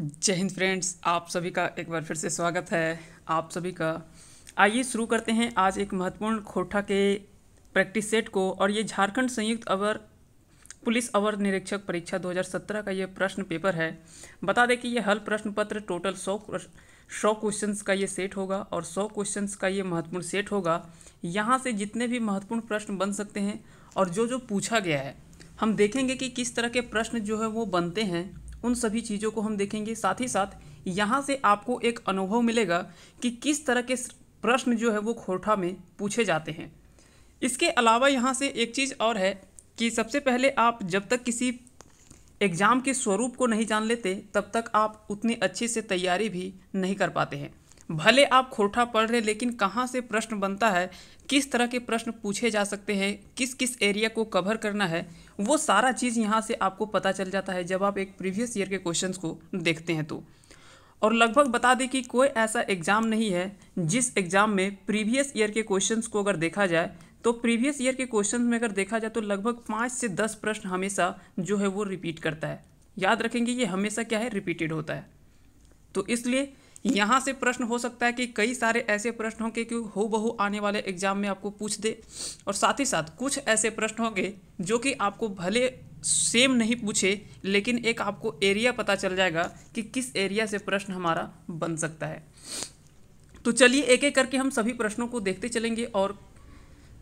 जय हिंद फ्रेंड्स आप सभी का एक बार फिर से स्वागत है आप सभी का आइए शुरू करते हैं आज एक महत्वपूर्ण खोटा के प्रैक्टिस सेट को और ये झारखंड संयुक्त अवर पुलिस अवर निरीक्षक परीक्षा 2017 का ये प्रश्न पेपर है बता दें कि ये हल प्रश्न पत्र टोटल सौ सौ क्वेश्चन का ये सेट होगा और सौ क्वेश्चन का ये महत्वपूर्ण सेट होगा यहाँ से जितने भी महत्वपूर्ण प्रश्न बन सकते हैं और जो जो पूछा गया है हम देखेंगे कि किस तरह के प्रश्न जो है वो बनते हैं उन सभी चीज़ों को हम देखेंगे साथ ही साथ यहाँ से आपको एक अनुभव मिलेगा कि किस तरह के प्रश्न जो है वो खोरठा में पूछे जाते हैं इसके अलावा यहाँ से एक चीज़ और है कि सबसे पहले आप जब तक किसी एग्ज़ाम के स्वरूप को नहीं जान लेते तब तक आप उतनी अच्छे से तैयारी भी नहीं कर पाते हैं भले आप खोरठा पढ़ रहे लेकिन कहाँ से प्रश्न बनता है किस तरह के प्रश्न पूछे जा सकते हैं किस किस एरिया को कवर करना है वो सारा चीज़ यहाँ से आपको पता चल जाता है जब आप एक प्रीवियस ईयर के क्वेश्चंस को देखते हैं तो और लगभग बता दें कि कोई ऐसा एग्ज़ाम नहीं है जिस एग्ज़ाम में प्रीवियस ईयर के क्वेश्चंस को अगर देखा जाए तो प्रीवियस ईयर के क्वेश्चंस में अगर देखा जाए तो लगभग पाँच से दस प्रश्न हमेशा जो है वो रिपीट करता है याद रखेंगे ये हमेशा क्या है रिपीटेड होता है तो इसलिए यहाँ से प्रश्न हो सकता है कि कई सारे ऐसे प्रश्न होंगे कि हो बहु आने वाले एग्जाम में आपको पूछ दे और साथ ही साथ कुछ ऐसे प्रश्न होंगे जो कि आपको भले सेम नहीं पूछे लेकिन एक आपको एरिया पता चल जाएगा कि किस एरिया से प्रश्न हमारा बन सकता है तो चलिए एक एक करके हम सभी प्रश्नों को देखते चलेंगे और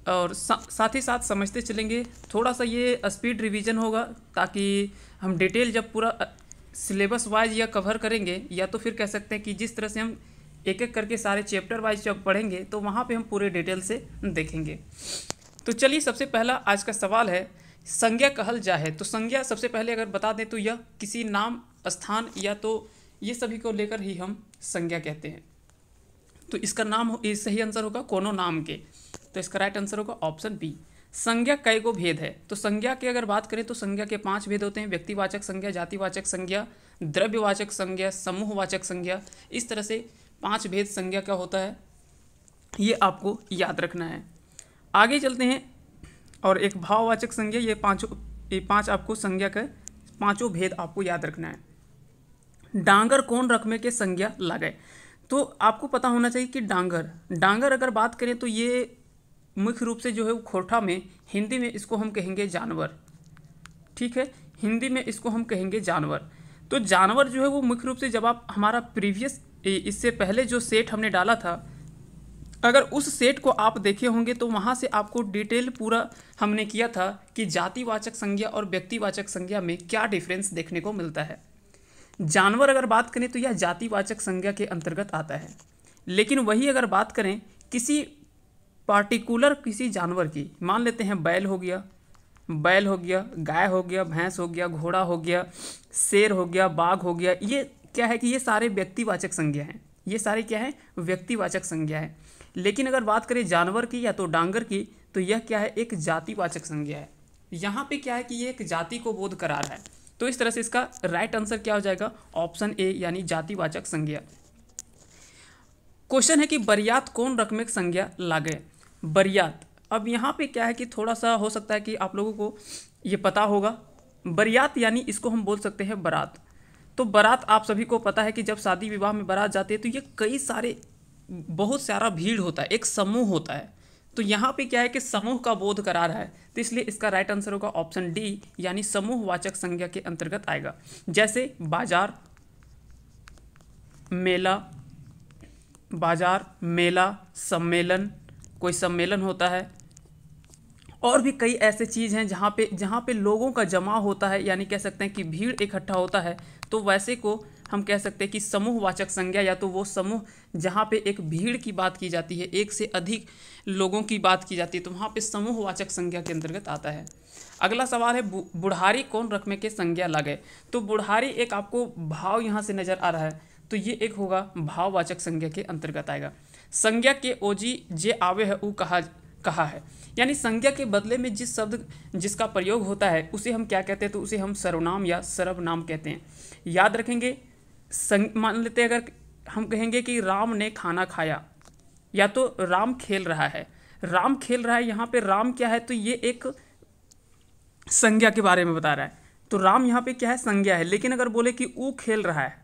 और सा, साथ ही साथ समझते चलेंगे थोड़ा सा ये स्पीड रिवीजन होगा ताकि हम डिटेल जब पूरा सिलेबस वाइज या कवर करेंगे या तो फिर कह सकते हैं कि जिस तरह से हम एक एक करके सारे चैप्टर वाइज जब पढ़ेंगे तो वहाँ पे हम पूरे डिटेल से देखेंगे तो चलिए सबसे पहला आज का सवाल है संज्ञा कहल जाए तो संज्ञा सबसे पहले अगर बता दें तो यह किसी नाम स्थान या तो ये सभी को लेकर ही हम संज्ञा कहते हैं तो इसका नाम सही आंसर होगा कोनो नाम के तो इसका राइट आंसर होगा ऑप्शन बी संज्ञा कई को भेद है तो संज्ञा की अगर बात करें तो संज्ञा के पांच भेद होते हैं व्यक्तिवाचक संज्ञा जातिवाचक संज्ञा द्रव्यवाचक संज्ञा समूहवाचक संज्ञा इस तरह से पांच भेद संज्ञा का होता है ये आपको याद रखना है आगे चलते हैं और एक भाववाचक संज्ञा ये पांचों ये पांच आपको संज्ञा का पांचों भेद आपको याद रखना है डांगर कौन रकमे के संज्ञा लगाए तो आपको पता होना चाहिए कि डांगर डांगर अगर बात करें तो ये मुख्य रूप से जो है वो खोटा में हिंदी में इसको हम कहेंगे जानवर ठीक है हिंदी में इसको हम कहेंगे जानवर तो जानवर जो है वो मुख्य रूप से जब आप हमारा प्रीवियस इससे पहले जो सेट हमने डाला था अगर उस सेट को आप देखे होंगे तो वहाँ से आपको डिटेल पूरा हमने किया था कि जातिवाचक संज्ञा और व्यक्तिवाचक संज्ञा में क्या डिफरेंस देखने को मिलता है जानवर अगर बात करें तो यह जातिवाचक संज्ञा के अंतर्गत आता है लेकिन वही अगर बात करें किसी पार्टिकुलर किसी जानवर की मान लेते हैं बैल हो गया बैल हो गया गाय हो गया भैंस हो गया घोड़ा हो गया शेर हो गया बाघ हो गया ये क्या है कि ये सारे व्यक्तिवाचक संज्ञा हैं ये सारे क्या है व्यक्तिवाचक संज्ञा है लेकिन अगर बात करें जानवर की या तो डांगर की तो यह क्या है एक जातिवाचक संज्ञा है यहाँ पे क्या है कि ये एक जाति को बोध करा रहा है तो इस तरह से इसका राइट आंसर क्या हो जाएगा ऑप्शन ए यानी जातिवाचक संज्ञा क्वेश्चन है कि बरियात कौन रकमे संज्ञा लागे बरियात अब यहाँ पे क्या है कि थोड़ा सा हो सकता है कि आप लोगों को ये पता होगा बरियात यानी इसको हम बोल सकते हैं बारात तो बारात आप सभी को पता है कि जब शादी विवाह में बारात जाती है तो ये कई सारे बहुत सारा भीड़ होता है एक समूह होता है तो यहाँ पे क्या है कि समूह का बोध करा रहा है तो इसलिए इसका राइट आंसर होगा ऑप्शन डी यानी समूहवाचक संज्ञा के अंतर्गत आएगा जैसे बाजार मेला बाजार मेला सम्मेलन कोई सम्मेलन होता है और भी कई ऐसे चीज़ हैं जहाँ पे जहाँ पे लोगों का जमा होता है यानी कह सकते हैं कि भीड़ इकट्ठा होता है तो वैसे को हम कह सकते हैं कि समूहवाचक संज्ञा या तो वो समूह जहाँ पे एक भीड़ की बात की जाती है एक से अधिक लोगों की बात की जाती है तो वहाँ पे समूहवाचक संज्ञा के अंतर्गत आता है अगला सवाल है बुढ़ारी कौन रकमे के संज्ञा लगे तो बुढ़ारी एक आपको भाव यहाँ से नज़र आ रहा है तो ये एक होगा भाववाचक संज्ञा के अंतर्गत आएगा संज्ञा के ओजी जे आवे है वो कहा कहा है यानी संज्ञा के बदले में जिस शब्द जिसका प्रयोग होता है उसे हम क्या कहते हैं तो उसे हम सर्वनाम या सर्वनाम कहते हैं याद रखेंगे मान लेते हैं अगर हम कहेंगे कि राम ने खाना खाया या तो राम खेल रहा है राम खेल रहा है यहाँ पे राम क्या है तो ये एक संज्ञा के बारे में बता रहा है तो राम यहाँ पे क्या है संज्ञा है लेकिन अगर बोले कि ऊ खेल रहा है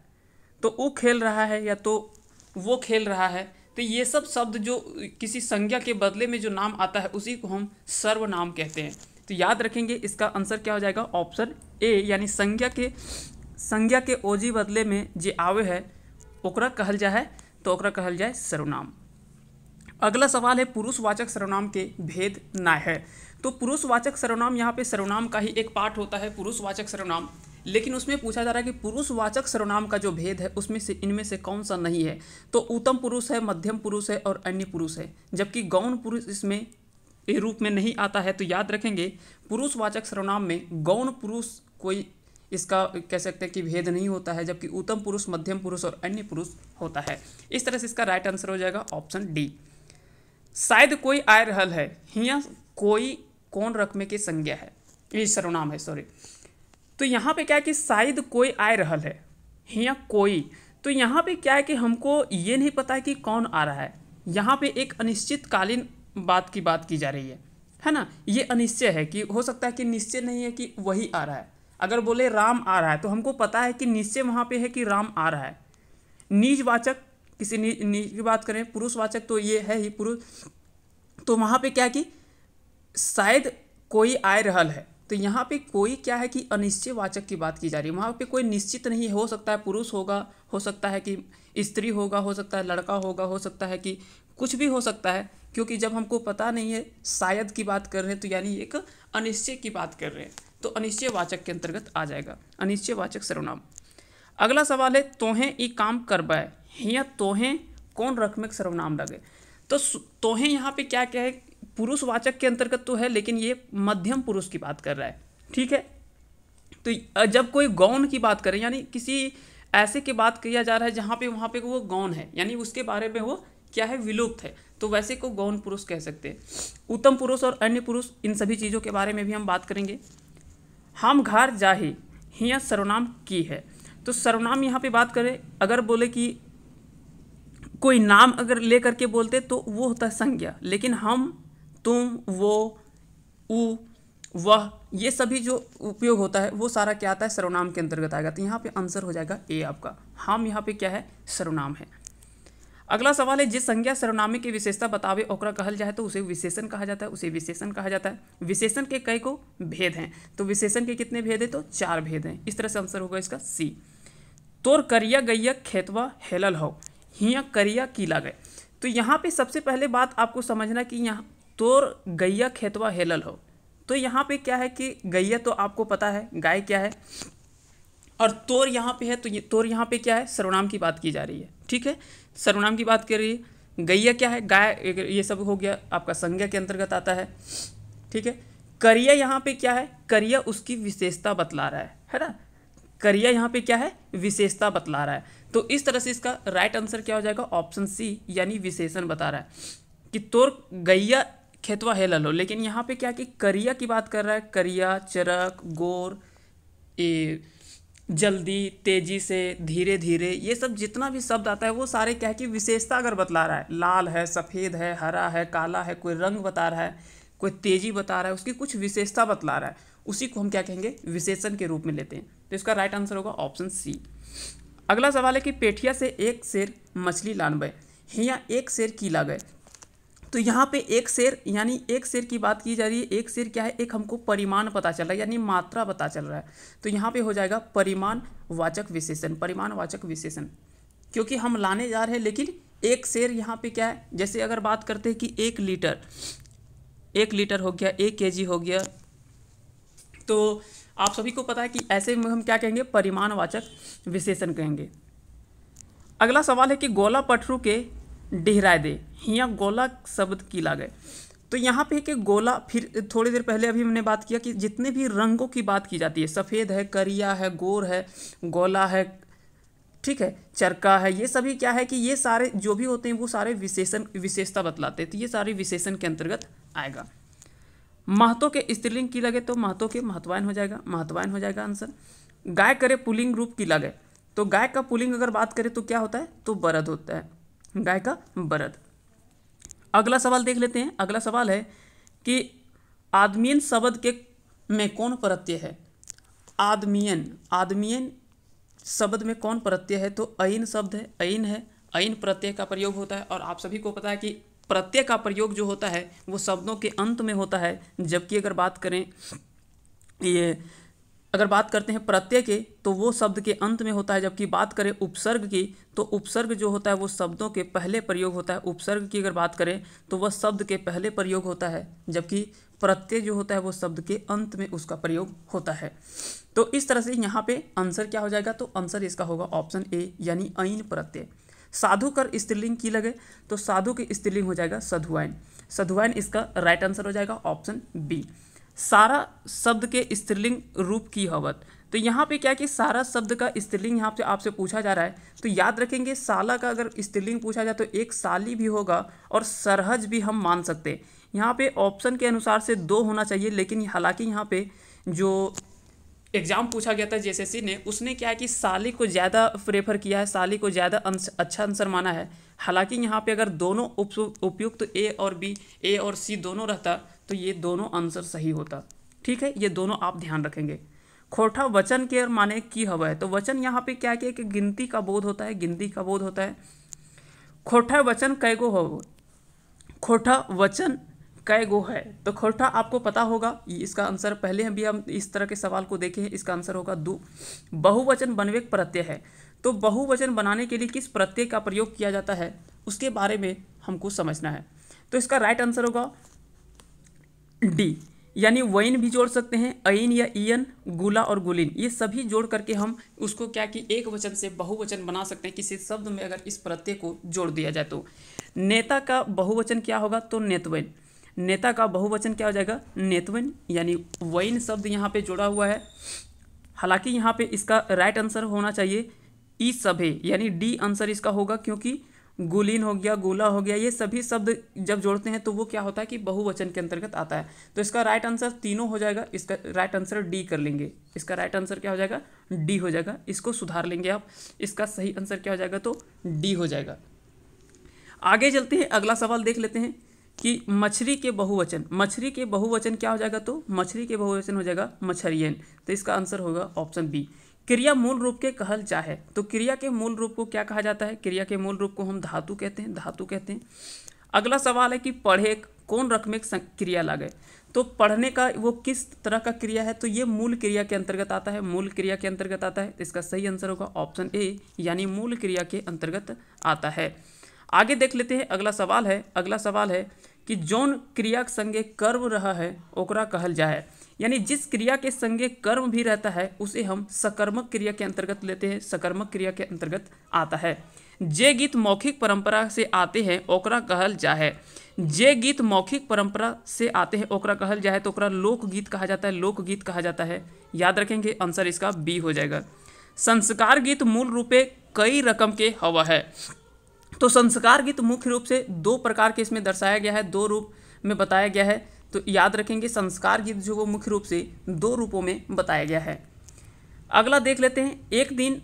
तो ऊ खेल रहा है या तो वो खेल रहा है तो ये सब शब्द जो किसी संज्ञा के बदले में जो नाम आता है उसी को हम सर्वनाम कहते हैं तो याद रखेंगे इसका आंसर क्या हो जाएगा ऑप्शन ए यानी संज्ञा के संज्ञा के ओजी बदले में जो आवे है ओकरा कहल जाए तो ओकरा कहल जाए सर्वनाम अगला सवाल है पुरुषवाचक सर्वनाम के भेद ना है तो पुरुषवाचक सर्वनाम यहाँ पे सर्वनाम का ही एक पार्ट होता है पुरुषवाचक सर्वनाम लेकिन उसमें पूछा जा रहा है कि पुरुषवाचक सर्वनाम का जो भेद है उसमें से इनमें से कौन सा नहीं है तो उत्तम पुरुष है मध्यम पुरुष है और अन्य पुरुष है जबकि गौण पुरुष इसमें ये रूप में नहीं आता है तो याद रखेंगे पुरुषवाचक सर्वनाम में गौण पुरुष कोई इसका कह सकते हैं कि भेद नहीं होता है जबकि उत्तम पुरुष मध्यम पुरुष और अन्य पुरुष होता है इस तरह से इसका राइट आंसर हो जाएगा ऑप्शन डी शायद कोई आय रहा है हिया कोई कौन रकमे की संज्ञा है ये सर्वनाम है सॉरी तो यहाँ पे क्या है कि शायद कोई आ रहा है या कोई तो यहाँ पे क्या है कि हमको ये नहीं पता है कि कौन आ रहा है यहाँ पे एक अनिश्चितकालीन बात की बात की जा रही है है ना ये अनिश्चय है कि हो सकता है कि निश्चय नहीं है कि वही आ रहा है अगर बोले राम आ रहा है तो हमको पता है कि निश्चय वहाँ पे है कि राम आ रहा है निजवाचक किसी निज की बात करें पुरुषवाचक तो ये है ही पुरुष तो वहाँ पे क्या कि शायद कोई आ रहा है तो यहाँ पे कोई क्या है कि अनिश्चय वाचक की बात की जा रही है वहाँ पे कोई निश्चित नहीं हो सकता है पुरुष होगा हो सकता है कि स्त्री होगा हो सकता है लड़का होगा हो सकता है कि कुछ भी हो सकता है क्योंकि जब हमको पता नहीं है शायद की बात कर रहे हैं तो यानी एक अनिश्चय की बात कर रहे हैं तो अनिश्चय वाचक के अंतर्गत आ जाएगा अनिश्चयवाचक सर्वनाम अगला सवाल है तोहें ई काम करबाए या तोहें कौन रकमेक सर्वनाम लगे तो तोहें यहाँ पे क्या क्या है पुरुषवाचक के अंतर्गत तो है लेकिन ये मध्यम पुरुष की बात कर रहा है ठीक है तो जब कोई गौन की बात करें यानी किसी ऐसे की बात किया जा रहा है जहाँ पे वहाँ पे वो गौन है यानी उसके बारे में वो क्या है विलुप्त है तो वैसे को गौन पुरुष कह सकते हैं उत्तम पुरुष और अन्य पुरुष इन सभी चीज़ों के बारे में भी हम बात करेंगे हम घर जाही हिया सर्वनाम की है तो सर्वनाम यहाँ पे बात करें अगर बोले कि कोई नाम अगर ले करके बोलते तो वो होता है संज्ञा लेकिन हम तुम वो उ वह ये सभी जो उपयोग होता है वो सारा क्या आता है सर्वनाम के अंतर्गत आएगा तो यहाँ पे आंसर हो जाएगा ए आपका हम यहाँ पे क्या है सर्वनाम है अगला सवाल है जिस संज्ञा सर्वनामे की विशेषता बतावे ओकरा कहल जाए तो उसे विशेषण कहा जाता है उसे विशेषण कहा जाता है विशेषण के कई को भेद हैं तो विशेषण के कितने भेद हैं तो चार भेद हैं इस तरह से आंसर होगा इसका सी तोर करिया गैया खेतवा हेलल हो हिया करिया किला गए तो यहाँ पे सबसे पहले बात आपको समझना कि यहाँ तोर गैया खेतवा हेलल हो तो यहाँ पे क्या है कि गैया तो आपको पता है गाय क्या है और तोर यहाँ पे है तो ये तोर यहाँ पे क्या है सर्वनाम की बात की जा रही है ठीक है सर्वनाम की बात कर रही है गैया क्या है गाय ये सब हो गया आपका संज्ञा के अंतर्गत आता है ठीक है करिया यहाँ पे क्या है करिया उसकी विशेषता बतला रहा है है ना करिया यहाँ पे क्या है विशेषता बतला रहा है तो इस तरह से इसका राइट आंसर क्या हो जाएगा ऑप्शन सी यानी विशेषण बता रहा है कि तोर गैया खेतवा है लो लेकिन यहाँ पे क्या कि करिया की बात कर रहा है करिया चरक गोर ए, जल्दी तेजी से धीरे धीरे ये सब जितना भी शब्द आता है वो सारे क्या है कि विशेषता अगर बतला रहा है लाल है सफ़ेद है हरा है काला है कोई रंग बता रहा है कोई तेजी बता रहा है उसकी कुछ विशेषता बतला रहा है उसी को हम क्या कहेंगे विशेषण के रूप में लेते हैं तो इसका राइट आंसर होगा ऑप्शन सी अगला सवाल है कि पेठिया से एक शेर मछली लान बे हिया एक शेर की ला गए तो यहाँ पे एक शेर यानी एक शेर की बात की जा रही है एक शेर क्या है एक हमको परिमाण पता चल रहा है यानी मात्रा पता चल रहा है तो यहाँ पे हो जाएगा परिमाण वाचक विशेषण परिमाण वाचक विशेषण क्योंकि हम लाने जा रहे हैं लेकिन एक शेर यहाँ पे क्या है जैसे अगर बात करते हैं कि एक लीटर एक लीटर हो गया एक के हो गया तो आप सभी को पता है कि ऐसे में हम क्या कहेंगे परिमाणवाचक विशेषण कहेंगे अगला सवाल है कि गोला पटरू के डेहराए दे हिया गोला शब्द की लागे तो यहाँ पे कि गोला फिर थोड़ी देर पहले अभी हमने बात किया कि जितने भी रंगों की बात की जाती है सफ़ेद है करिया है गोर है गोला है ठीक है चरका है ये सभी क्या है कि ये सारे जो भी होते हैं वो सारे विशेषण विशेषता बतलाते हैं तो ये सारे विशेषण के अंतर्गत आएगा महत्व के स्त्रीलिंग की लगे तो महत्व के महत्वायन हो जाएगा महत्वायन हो जाएगा आंसर गाय करे पुलिंग रूप की लगे तो गाय का पुलिंग अगर बात करें तो क्या होता है तो बरद होता है गाय का बरद अगला सवाल देख लेते हैं अगला सवाल है कि आदमीन शब्द के में कौन प्रत्यय है आदमीयन आदमीयन शब्द में कौन प्रत्यय है तो ऐन शब्द है अइन है ऐन प्रत्यय का प्रयोग होता है और आप सभी को पता है कि प्रत्यय का प्रयोग जो होता है वो शब्दों के अंत में होता है जबकि अगर बात करें ये अगर बात करते हैं प्रत्यय के तो वो शब्द के अंत में होता है जबकि बात करें उपसर्ग की तो उपसर्ग जो होता है वो शब्दों के पहले प्रयोग होता है उपसर्ग की अगर बात करें तो वह शब्द के पहले प्रयोग होता है जबकि प्रत्यय जो होता है वो शब्द के अंत में उसका प्रयोग होता है तो इस तरह से यहाँ पे आंसर क्या हो जाएगा तो आंसर इसका होगा ऑप्शन ए यानी ऐन प्रत्यय साधु कर स्त्रीलिंग की लगे तो साधु की स्त्रीलिंग हो जाएगा सधुआइन सधुआइन इसका राइट आंसर हो जाएगा ऑप्शन बी सारा शब्द के स्त्रीलिंग रूप की हवत तो यहाँ पे क्या कि सारा शब्द का स्त्रीलिंग यहाँ से आपसे पूछा जा रहा है तो याद रखेंगे साला का अगर स्त्रीलिंग पूछा जाए तो एक साली भी होगा और सरहज भी हम मान सकते हैं यहाँ पे ऑप्शन के अनुसार से दो होना चाहिए लेकिन हालांकि यहाँ पे जो एग्ज़ाम पूछा गया था सी ने उसने क्या है कि साली को ज़्यादा प्रेफर किया है साली को ज़्यादा अच्छा आंसर माना है हालांकि यहाँ पे अगर दोनों उपयुक्त तो ए और बी ए और सी दोनों रहता तो ये दोनों आंसर सही होता ठीक है ये दोनों आप ध्यान रखेंगे खोटा वचन के माने की हवा है तो वचन यहाँ पे क्या किया कि गिनती का बोध होता है गिनती का बोध होता है खोटा वचन कै गो हो खोटा वचन कै गो है तो खोटा आपको पता होगा इसका आंसर पहले भी हम इस तरह के सवाल को देखे हैं इसका आंसर होगा दो बहुवचन बनवेक प्रत्यय है तो बहुवचन बनाने के लिए किस प्रत्यय का प्रयोग किया जाता है उसके बारे में हमको समझना है तो इसका राइट आंसर होगा डी यानी वइन भी जोड़ सकते हैं ऐन या इन गुला और गुलिन ये सभी जोड़ करके हम उसको क्या कि एक वचन से बहुवचन बना सकते हैं किसी शब्द में अगर इस प्रत्यय को जोड़ दिया जाए तो नेता का बहुवचन क्या होगा तो नेतवैन नेता का बहुवचन क्या हो जाएगा नेतवैन यानी वैन शब्द यहाँ पे जोड़ा हुआ है हालांकि यहाँ पे इसका राइट आंसर होना चाहिए ई सभे यानी डी आंसर इसका होगा क्योंकि गुलीन हो गया गोला हो गया ये सभी शब्द जब जोड़ते हैं तो वो क्या होता है कि बहुवचन के अंतर्गत आता है तो इसका राइट आंसर तीनों हो जाएगा इसका राइट आंसर डी कर लेंगे इसका राइट आंसर क्या हो जाएगा डी हो जाएगा इसको सुधार लेंगे आप इसका सही आंसर क्या हो जाएगा तो डी हो जाएगा आगे चलते हैं अगला सवाल देख लेते हैं कि मछली के बहुवचन मछली के बहुवचन क्या हो जाएगा तो मछली के बहुवचन हो जाएगा मछरियन तो इसका आंसर होगा ऑप्शन बी क्रिया मूल रूप के कहल चाहे तो क्रिया के मूल रूप को क्या कहा जाता है क्रिया के मूल रूप को हम धातु कहते हैं धातु कहते हैं अगला सवाल है कि पढ़े कौन रकमे क्रिया लागे तो पढ़ने का वो किस तरह का क्रिया है तो ये मूल क्रिया के अंतर्गत आता है मूल क्रिया के अंतर्गत आता है तो इसका सही आंसर होगा ऑप्शन ए यानी मूल क्रिया के अंतर्गत आता है आगे देख लेते हैं अगला सवाल है अगला सवाल है कि जौन क्रिया संगे कर्व रहा है ओकरा कहल जाए यानी जिस क्रिया के संगे कर्म भी रहता है उसे हम सकर्मक क्रिया के अंतर्गत लेते हैं सकर्मक क्रिया के अंतर्गत आता है जे गीत मौखिक परंपरा से आते हैं ओकरा कहल जाए जे गीत मौखिक परंपरा से आते हैं ओकरा कहल जाए तो ओकरा लोकगीत कहा जाता है लोकगीत कहा जाता है याद रखेंगे आंसर इसका बी हो जाएगा संस्कार गीत मूल रूपे कई रकम के हवा है तो संस्कार गीत मुख्य रूप से दो प्रकार के इसमें दर्शाया गया है दो रूप में बताया गया है तो याद रखेंगे संस्कार गीत जो वो मुख्य रूप से दो रूपों में बताया गया है अगला देख लेते हैं एक दिन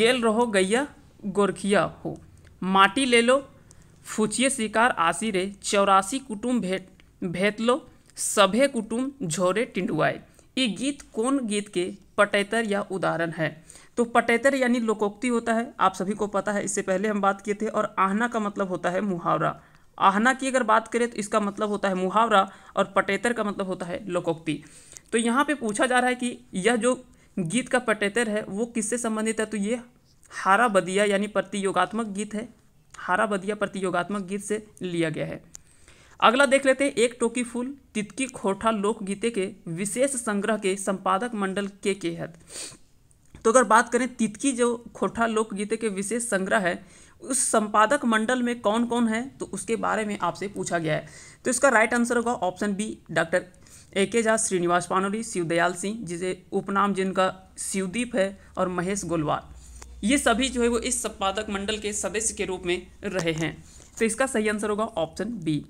गेल रहो गैया गोरखिया हो माटी ले लो फुचिए शिकार आसी रे चौरासी कुटुम भेट भेत लो सभे कुटुम झोरे टिंडुआए ये गीत कौन गीत के पटेतर या उदाहरण है तो पटेतर यानी लोकोक्ति होता है आप सभी को पता है इससे पहले हम बात किए थे और आहना का मतलब होता है मुहावरा आहना की अगर बात करें तो इसका मतलब होता है मुहावरा और पटेतर का मतलब होता है लोकोक्ति तो यहाँ पे पूछा जा रहा है कि यह जो गीत का पटेतर है वो किससे संबंधित है तो ये हारा बदिया यानी प्रतियोगात्मक गीत है हारा बदिया प्रतियोगात्मक गीत से लिया गया है अगला देख लेते हैं एक टोकी फूल तितकी खोठा लोकगीते के विशेष संग्रह के संपादक मंडल के के हद तो अगर बात करें तितकी जो खोठा लोकगीते के विशेष संग्रह है उस संपादक मंडल में कौन कौन है तो उसके बारे में आपसे पूछा गया है तो इसका राइट आंसर होगा option B doctor A K Jha Srinivas पानोरी Shivdayal Singh जिसे उपनाम जिनका शिवदीप है और महेश गोलवाल ये सभी जो है वो इस संपादक मंडल के सदस्य के रूप में रहे हैं तो इसका सही आंसर होगा ऑप्शन बी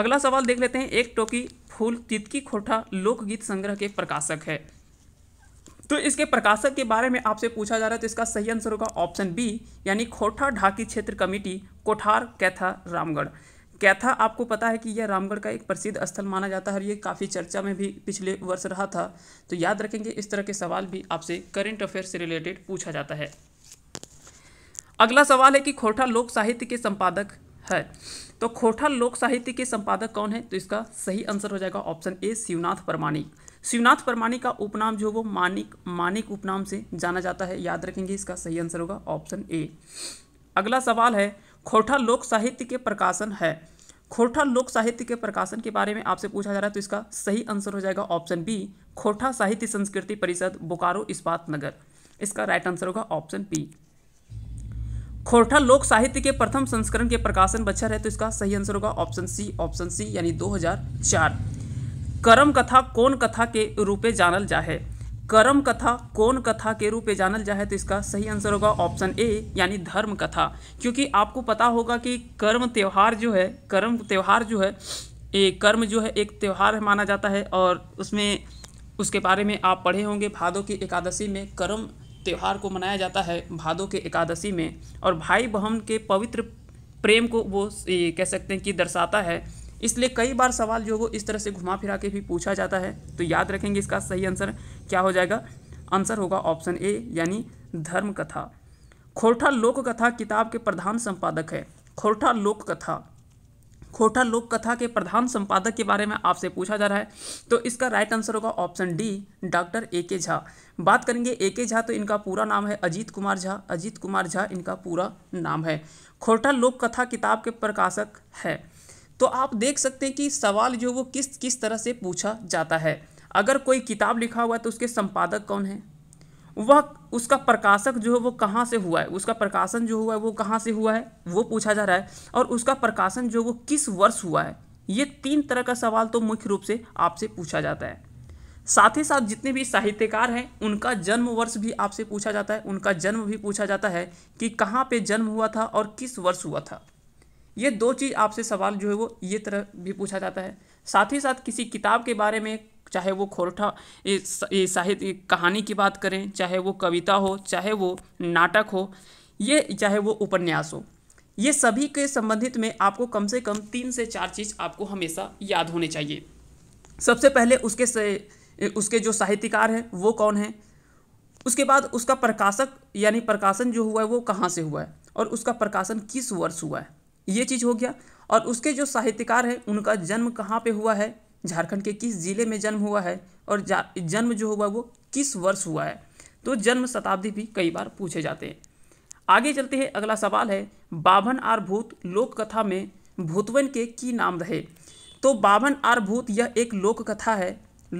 अगला सवाल देख लेते हैं एक टोकी फूल तितकी खोटा लोकगीत संग्रह के प्रकाशक है तो इसके प्रकाशक के बारे में आपसे पूछा जा रहा है तो इसका सही आंसर होगा ऑप्शन बी यानी खोठा ढाकी क्षेत्र कमेटी कोठार कैथा रामगढ़ कैथा आपको पता है कि यह रामगढ़ का एक प्रसिद्ध स्थल माना जाता है और ये काफ़ी चर्चा में भी पिछले वर्ष रहा था तो याद रखेंगे इस तरह के सवाल भी आपसे करंट अफेयर से रिलेटेड पूछा जाता है अगला सवाल है कि खोठा लोक साहित्य के संपादक है तो खोठा लोक साहित्य के संपादक कौन है तो इसका सही आंसर हो जाएगा ऑप्शन ए शिवनाथ प्रमाणिक शिवनाथ परमानी का उपनाम जो वो मानिक मानिक उपनाम से जाना जाता है याद रखेंगे इसका सही आंसर होगा ऑप्शन ए अगला सवाल है खोरठा लोक साहित्य के प्रकाशन है खोरठा लोक साहित्य के प्रकाशन के बारे में आपसे पूछा जा रहा है तो इसका सही आंसर हो जाएगा ऑप्शन बी खोठा साहित्य संस्कृति परिषद बोकारो इस्पात नगर इसका राइट आंसर होगा ऑप्शन बी खोरठा लोक साहित्य के प्रथम संस्करण के प्रकाशन बच्चर है तो इसका सही आंसर होगा ऑप्शन सी ऑप्शन सी यानी 2004 कर्म कथा कौन कथा के रूप में जानल जाए कर्म कथा कौन कथा के रूप में जानल जाए तो इसका सही आंसर होगा ऑप्शन ए यानी धर्म कथा क्योंकि आपको पता होगा कि कर्म त्यौहार जो है कर्म त्यौहार जो है ये कर्म जो है एक त्यौहार माना जाता है और उसमें उसके बारे में आप पढ़े होंगे भादों की एकादशी में कर्म त्यौहार को मनाया जाता है भादों के एकादशी में और भाई बहन के पवित्र प्रेम को वो कह सकते हैं कि दर्शाता है इसलिए कई बार सवाल जो वो इस तरह से घुमा फिरा के भी पूछा जाता है तो याद रखेंगे इसका सही आंसर क्या हो जाएगा आंसर होगा ऑप्शन ए यानी धर्म कथा खोरठा लोक कथा किताब के प्रधान संपादक है खोरठा लोक कथा खोरठा लोक कथा के प्रधान संपादक के बारे में आपसे पूछा जा रहा है तो इसका राइट आंसर होगा option D doctor A K Jha बात करेंगे ए के झा तो इनका पूरा नाम है अजीत कुमार झा अजीत कुमार झा इनका पूरा नाम है खोरठा लोक कथा किताब के प्रकाशक है तो आप देख सकते हैं कि सवाल जो वो किस किस तरह से पूछा जाता है अगर कोई किताब लिखा हुआ है तो उसके संपादक कौन है वह उसका प्रकाशक जो है वो कहाँ से हुआ है उसका प्रकाशन जो हुआ है वो कहाँ से हुआ है वो पूछा जा रहा है और उसका प्रकाशन जो वो किस वर्ष हुआ है ये तीन तरह का सवाल तो मुख्य रूप से आपसे पूछा जाता है साथ ही साथ जितने भी साहित्यकार हैं उनका जन्म वर्ष भी आपसे पूछा जाता है उनका जन्म भी पूछा जाता है कि कहाँ पे जन्म हुआ था और किस वर्ष हुआ था ये दो चीज़ आपसे सवाल जो है वो ये तरह भी पूछा जाता है साथ ही साथ किसी किताब के बारे में चाहे वो खोरठा साहित्य कहानी की बात करें चाहे वो कविता हो चाहे वो नाटक हो ये चाहे वो उपन्यास हो ये सभी के संबंधित में आपको कम से कम तीन से चार चीज़ आपको हमेशा याद होने चाहिए सबसे पहले उसके से, उसके जो साहित्यकार हैं वो कौन है उसके बाद उसका प्रकाशक यानी प्रकाशन जो हुआ है वो कहाँ से हुआ है और उसका प्रकाशन किस वर्ष हुआ है ये चीज़ हो गया और उसके जो साहित्यकार हैं उनका जन्म कहाँ पे हुआ है झारखंड के किस ज़िले में जन्म हुआ है और जन्म जो हुआ वो किस वर्ष हुआ है तो जन्म शताब्दी भी कई बार पूछे जाते हैं आगे चलते हैं अगला सवाल है बाभन आर भूत लोक कथा में भूतवन के की नाम रहे तो बाभन आर भूत यह एक लोक कथा है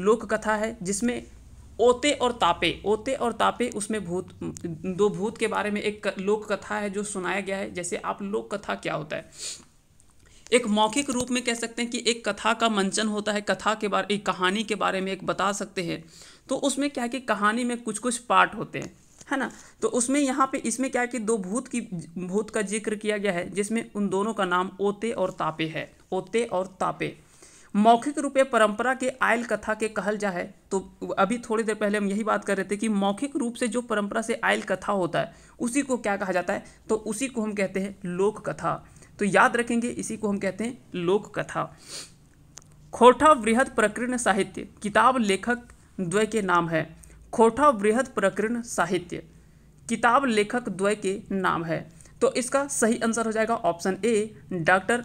लोक कथा है जिसमें ओते और तापे ओते और तापे उसमें भूत दो भूत के बारे में एक लोक कथा है जो सुनाया गया है जैसे आप लोक कथा क्या होता है एक मौखिक रूप में कह सकते हैं कि एक कथा का मंचन होता है कथा के बारे एक कहानी के बारे में एक बता सकते हैं तो उसमें क्या है कि कहानी में कुछ कुछ पार्ट होते हैं है ना तो उसमें यहाँ पे इसमें क्या है कि दो भूत की भूत का जिक्र किया गया है जिसमें उन दोनों का नाम ओते और तापे है ओते और तापे मौखिक रूपे परंपरा के आयल कथा के कहल जा है तो अभी थोड़ी देर पहले हम यही बात कर रहे थे कि मौखिक रूप से जो परंपरा से आयल कथा होता है उसी को क्या कहा जाता है तो उसी को हम कहते हैं लोक कथा तो याद रखेंगे इसी को हम कहते हैं लोक कथा खोठा वृहद प्रकृण साहित्य किताब लेखक द्वय के नाम है खोठा वृहद प्रकृण साहित्य किताब लेखक द्वय के नाम है तो इसका सही आंसर हो जाएगा ऑप्शन ए डॉक्टर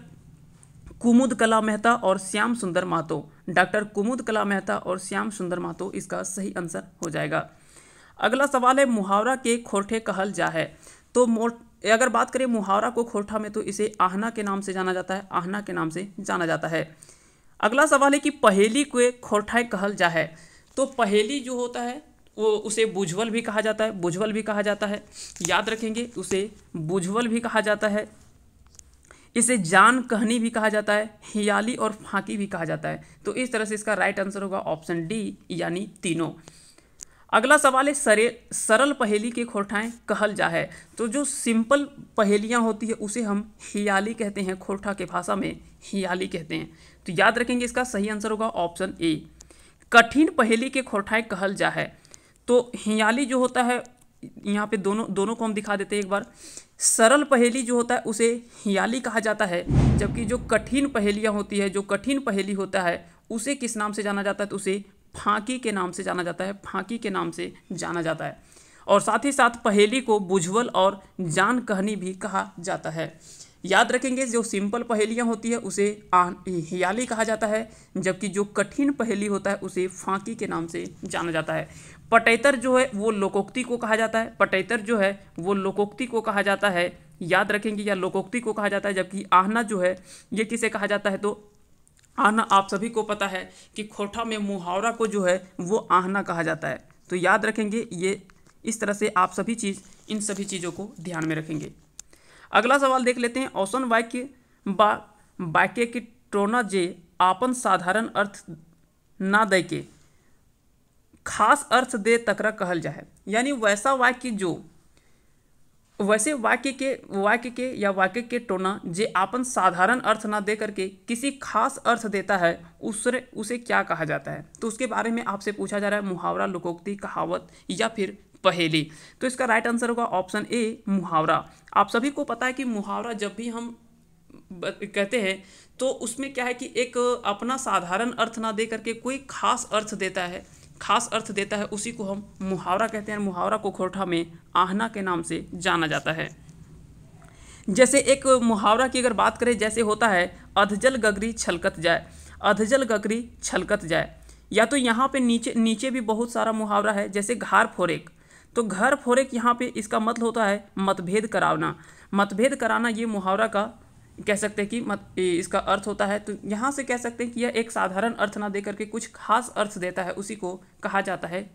कुमुद कला मेहता और श्याम सुंदर मातो डॉक्टर कुमुद कला मेहता और श्याम सुंदर मातो इसका सही आंसर हो जाएगा अगला सवाल है मुहावरा के खोरठे कहल जा है तो अगर बात करें मुहावरा को खोरठा में तो इसे आहना के नाम से जाना जाता है आहना के नाम से जाना जाता है अगला सवाल है कि पहेली को खोरठाएँ कहल जा है तो पहेली जो होता है वो उसे बुझवल भी कहा जाता है बुझवल भी कहा जाता है याद रखेंगे उसे बुझवल भी कहा जाता है इसे जान कहनी भी कहा जाता है हियाली और फांकी भी कहा जाता है तो इस तरह से इसका राइट आंसर होगा ऑप्शन डी यानी तीनों अगला सवाल है सरे सरल पहेली के खोरठाएँ कहल जा है तो जो सिंपल पहेलियाँ होती है उसे हम हियाली कहते हैं खोरठा के भाषा में हियाली कहते हैं तो याद रखेंगे इसका सही आंसर होगा ऑप्शन ए कठिन पहेली के खोरठाएँ कहल जा है तो हियाली जो होता है यहाँ पे दोनों दोनों को हम दिखा देते हैं एक बार सरल पहेली जो होता है उसे हियाली कहा जाता है जबकि जो कठिन पहेलियाँ होती है जो कठिन पहेली होता है उसे किस नाम से जाना जाता है तो उसे फांकी के नाम से जाना जाता है फांकी के नाम से जाना जाता है और साथ ही साथ पहेली को बुझवल और जान कहनी भी कहा जाता है याद रखेंगे जो सिंपल पहेलियाँ होती है उसे हियाली कहा जाता है जबकि जो कठिन पहेली होता है उसे फांकी के नाम से जाना जाता है पटेतर जो है वो लोकोक्ति को कहा जाता है पटेतर जो है वो लोकोक्ति को कहा जाता है याद रखेंगे या लोकोक्ति को कहा जाता है जबकि आहना जो है ये किसे कहा जाता है तो आहना आप सभी को पता है कि खोठा में मुहावरा को जो है वो आहना कहा जाता है तो याद रखेंगे ये इस तरह से आप सभी चीज़ इन सभी चीज़ों को ध्यान में रखेंगे अगला सवाल देख लेते हैं औसन वाक्य बाक्य की टोना जे आपन साधारण अर्थ ना दे के खास अर्थ दे तकरा कहल जाए यानी वैसा वाक्य जो वैसे वाक्य के वाक्य के या वाक्य के टोना जे आपन साधारण अर्थ ना दे करके किसी खास अर्थ देता है उसे उसे क्या कहा जाता है तो उसके बारे में आपसे पूछा जा रहा है मुहावरा लुकोक्ति कहावत या फिर पहेली तो इसका राइट आंसर होगा ऑप्शन ए मुहावरा आप सभी को पता है कि मुहावरा जब भी हम कहते हैं तो उसमें क्या है कि एक अपना साधारण अर्थ ना दे करके कोई खास अर्थ देता है खास अर्थ देता है उसी को हम मुहावरा कहते हैं मुहावरा को खोरठा में आहना के नाम से जाना जाता है जैसे एक मुहावरा की अगर बात करें जैसे होता है अधजल गगरी छलकत जाए अधजल गगरी छलकत जाए या तो यहाँ पे नीचे नीचे भी बहुत सारा मुहावरा है जैसे घार फोरेक तो घर फोरेक यहाँ पे इसका मतलब होता है मतभेद कराना मतभेद कराना ये मुहावरा का कह सकते हैं कि मत इसका अर्थ होता है तो यहाँ से कह सकते हैं कि यह एक साधारण अर्थ ना देकर के कुछ खास अर्थ देता है उसी को कहा जाता है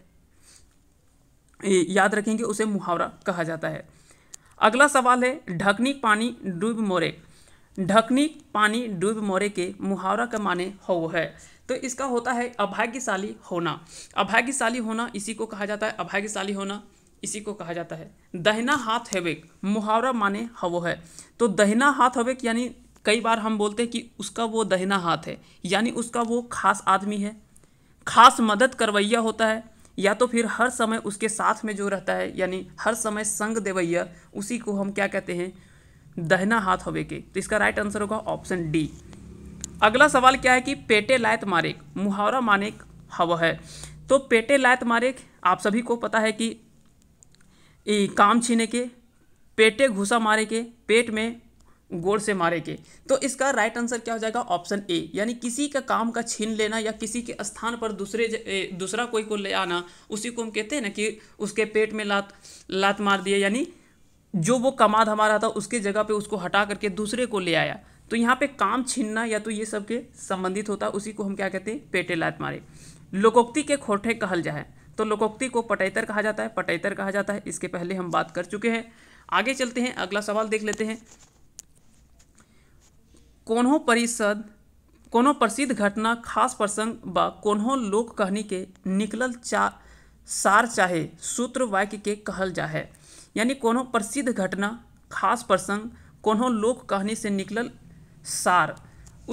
याद रखेंगे उसे मुहावरा कहा जाता है अगला सवाल है ढकनी पानी डूब मोरे ढकनी पानी डूब मोरे के मुहावरा का माने हो है तो इसका होता है अभाग्यशाली होना अभाग्यशाली होना इसी को कहा जाता है अभाग्यशाली होना इसी को कहा जाता है दहना हाथ हैवेक मुहावरा माने हवो है तो दहना हाथ हवेक यानी कई बार हम बोलते हैं कि उसका वो दहना हाथ है यानी उसका वो खास आदमी है खास मदद करवैया होता है या तो फिर हर समय उसके साथ में जो रहता है यानी हर समय संग देवैया उसी को हम क्या कहते हैं दहना हाथ हवे के तो इसका राइट आंसर होगा ऑप्शन डी अगला सवाल क्या है कि पेटे लायत मारेक मुहावरा मानेक हव है तो पेटे लायत मारेक आप सभी को पता है कि काम छीने के पेटे घुसा मारे के पेट में गोड़ से मारे के तो इसका राइट आंसर क्या हो जाएगा ऑप्शन ए यानी किसी का काम का छीन लेना या किसी के स्थान पर दूसरे दूसरा कोई को ले आना उसी को हम कहते हैं ना कि उसके पेट में लात लात मार दिए यानी जो वो कमाद हमारा था उसके जगह पे उसको हटा करके दूसरे को ले आया तो यहाँ पे काम छीनना या तो ये सब के संबंधित होता उसी को हम क्या कहते हैं पेटे लात मारे लोकोक्ति के खोटे कहल जाए तो लोकोक्ति को पटैतर कहा जाता है पटैतर कहा जाता है इसके पहले हम बात कर चुके हैं आगे चलते हैं अगला सवाल देख लेते हैं कोनो परिषद कोनो प्रसिद्ध घटना खास प्रसंग व कोनो लोक कहनी के निकलल चा सार चाहे सूत्र वाक्य के कहल जा है यानी कोनो प्रसिद्ध घटना खास प्रसंग कोनो लोक कहनी से निकलल सार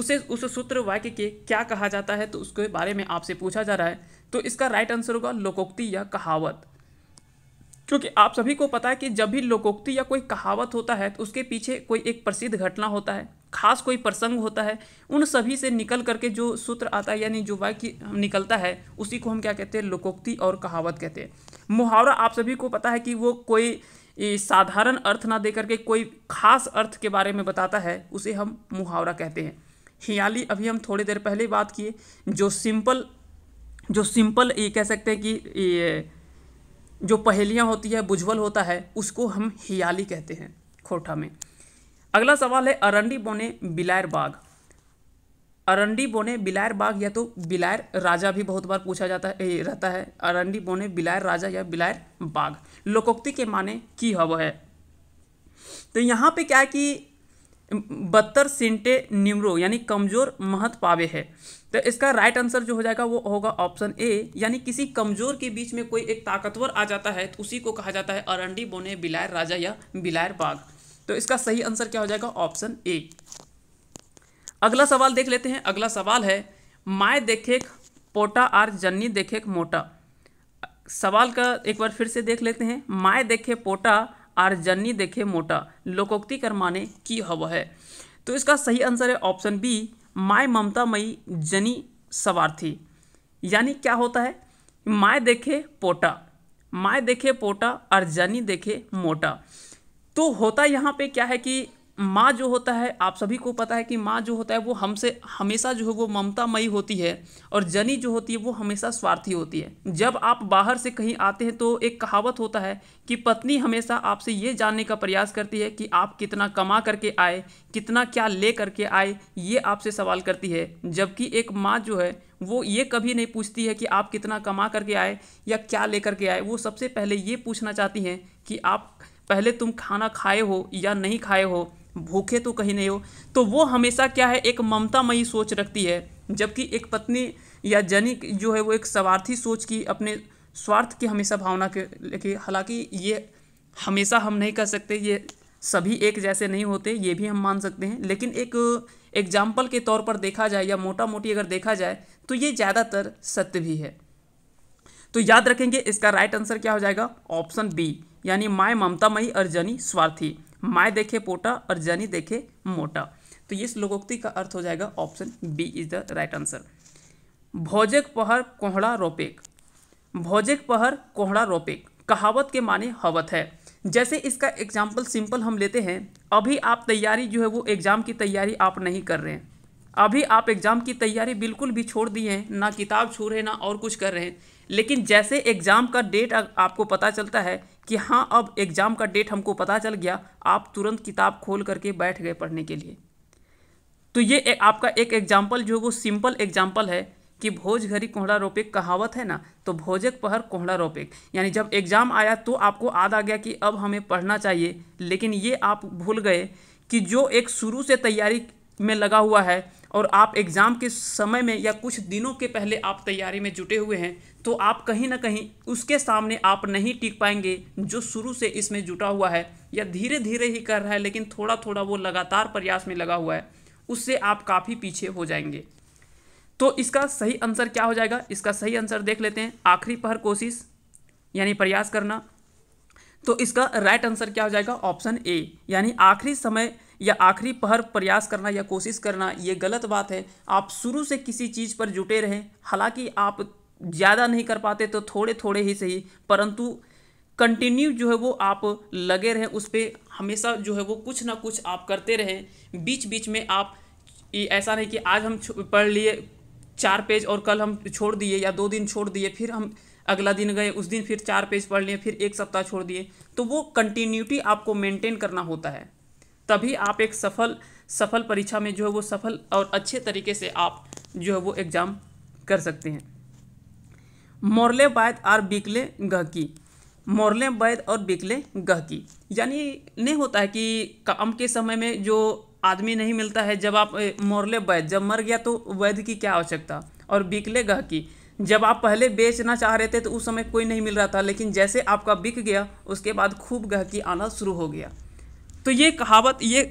उसे उस सूत्र वाक्य के क्या कहा जाता है तो उसके बारे में आपसे पूछा जा रहा है तो इसका राइट आंसर होगा लोकोक्ति या कहावत क्योंकि आप सभी को पता है कि जब भी लोकोक्ति या कोई कहावत होता है तो उसके पीछे कोई एक प्रसिद्ध घटना होता है खास कोई प्रसंग होता है उन सभी से निकल करके जो सूत्र आता है यानी जो वाक्य निकलता है उसी को हम क्या कहते हैं लोकोक्ति और कहावत कहते हैं मुहावरा आप सभी को पता है कि वो कोई साधारण अर्थ ना देकर के कोई खास अर्थ के बारे में बताता है उसे हम मुहावरा कहते हैं हियाली अभी हम थोड़ी देर पहले बात किए जो सिंपल जो सिंपल ये कह सकते हैं कि ये जो पहेलियाँ होती है बुझवल होता है उसको हम हियाली कहते हैं खोटा में अगला सवाल है अरंडी बोने बिलायर बाग अरंडी बोने बिलायर बाग या तो बिलायर राजा भी बहुत बार पूछा जाता है रहता है अरंडी बोने बिलायर राजा या बिलायर बाग लोकोक्ति के माने की हव है तो यहाँ पे क्या है कि बत्तर सिंटे निम्रो यानी कमज़ोर महत पावे है तो इसका राइट आंसर जो हो जाएगा वो होगा ऑप्शन ए यानी किसी कमज़ोर के बीच में कोई एक ताकतवर आ जाता है तो उसी को कहा जाता है अरंडी बोने बिलायर राजा या बिलायर बाघ तो इसका सही आंसर क्या हो जाएगा ऑप्शन ए अगला सवाल देख लेते हैं अगला सवाल है माए देखे पोटा आर जन्नी देखे मोटा सवाल का एक बार फिर से देख लेते हैं माए देखे पोटा आर्जन्नी देखे मोटा लोकोक्ति कर माने की हव है तो इसका सही आंसर है ऑप्शन बी माय ममता मई जनी सवार्थी यानी क्या होता है माय देखे पोटा माय देखे पोटा और जनी देखे मोटा तो होता यहाँ पे क्या है कि माँ जो होता है आप सभी को पता है कि माँ जो होता है वो हमसे हमेशा जो है वो ममतामयी होती है और जनी जो होती है वो हमेशा स्वार्थी होती है जब आप बाहर से कहीं आते हैं तो एक कहावत होता है कि पत्नी हमेशा आपसे ये जानने का प्रयास करती है कि आप कितना कमा करके आए कितना क्या ले करके आए ये आपसे सवाल करती है जबकि एक माँ जो है वो ये कभी नहीं पूछती है कि आप कितना कमा करके आए या क्या ले करके आए वो सबसे पहले ये पूछना चाहती हैं कि आप पहले तुम खाना खाए हो या नहीं खाए हो भूखे तो कहीं नहीं हो तो वो हमेशा क्या है एक ममतामयी सोच रखती है जबकि एक पत्नी या जनिक जो है वो एक स्वार्थी सोच की अपने स्वार्थ की हमेशा भावना के लेके हालांकि ये हमेशा हम नहीं कह सकते ये सभी एक जैसे नहीं होते ये भी हम मान सकते हैं लेकिन एक एग्जाम्पल के तौर पर देखा जाए या मोटा मोटी अगर देखा जाए तो ये ज़्यादातर सत्य भी है तो याद रखेंगे इसका राइट आंसर क्या हो जाएगा ऑप्शन बी यानी माए ममतामयी अर्जनी स्वार्थी माय देखे पोटा और जनी देखे मोटा तो ये श्लोकोक्ति का अर्थ हो जाएगा option B is the right answer भोजक पहर कोहड़ा रोपेक भोजक पहर कोहड़ा रोपेक कहावत के माने हवत है जैसे इसका एग्जाम्पल सिंपल हम लेते हैं अभी आप तैयारी जो है वो एग्ज़ाम की तैयारी आप नहीं कर रहे हैं अभी आप एग्ज़ाम की तैयारी बिल्कुल भी छोड़ दिए हैं ना किताब छू रहे ना और कुछ कर रहे हैं लेकिन जैसे एग्ज़ाम का डेट आपको पता चलता है कि हाँ अब एग्ज़ाम का डेट हमको पता चल गया आप तुरंत किताब खोल करके बैठ गए पढ़ने के लिए तो ये ए, आपका एक एग्जाम्पल जो है वो सिंपल एग्जाम्पल है कि भोज घरी कोहड़ा रोपेक कहावत है ना तो भोजक पहर कोहड़ा रोपेक यानी जब एग्ज़ाम आया तो आपको याद आ गया कि अब हमें पढ़ना चाहिए लेकिन ये आप भूल गए कि जो एक शुरू से तैयारी में लगा हुआ है और आप एग्ज़ाम के समय में या कुछ दिनों के पहले आप तैयारी में जुटे हुए हैं तो आप कहीं ना कहीं उसके सामने आप नहीं टिक पाएंगे जो शुरू से इसमें जुटा हुआ है या धीरे धीरे ही कर रहा है लेकिन थोड़ा थोड़ा वो लगातार प्रयास में लगा हुआ है उससे आप काफ़ी पीछे हो जाएंगे तो इसका सही आंसर क्या हो जाएगा इसका सही आंसर देख लेते हैं आखिरी पहर कोशिश यानी प्रयास करना तो इसका राइट आंसर क्या हो जाएगा ऑप्शन ए यानी आखिरी समय या आखिरी पहर प्रयास करना या कोशिश करना ये गलत बात है आप शुरू से किसी चीज़ पर जुटे रहें हालांकि आप ज़्यादा नहीं कर पाते तो थोड़े थोड़े ही सही परंतु कंटिन्यू जो है वो आप लगे रहें उस पर हमेशा जो है वो कुछ ना कुछ आप करते रहें बीच बीच में आप ऐसा नहीं कि आज हम पढ़ लिए चार पेज और कल हम छोड़ दिए या दो दिन छोड़ दिए फिर हम अगला दिन गए उस दिन फिर चार पेज पढ़ लिए फिर एक सप्ताह छोड़ दिए तो वो कंटिन्यूटी आपको मेंटेन करना होता है तभी आप एक सफल सफल परीक्षा में जो है वो सफल और अच्छे तरीके से आप जो है वो एग्ज़ाम कर सकते हैं मोरले बैद और बिकले गहकी मोरले बैद और बिकले गहकी यानी नहीं होता है कि काम के समय में जो आदमी नहीं मिलता है जब आप मोरले बैद जब मर गया तो वैध की क्या आवश्यकता और बिकले गहकी जब आप पहले बेचना चाह रहे थे तो उस समय कोई नहीं मिल रहा था लेकिन जैसे आपका बिक गया उसके बाद खूब गहकी आना शुरू हो गया तो ये कहावत ये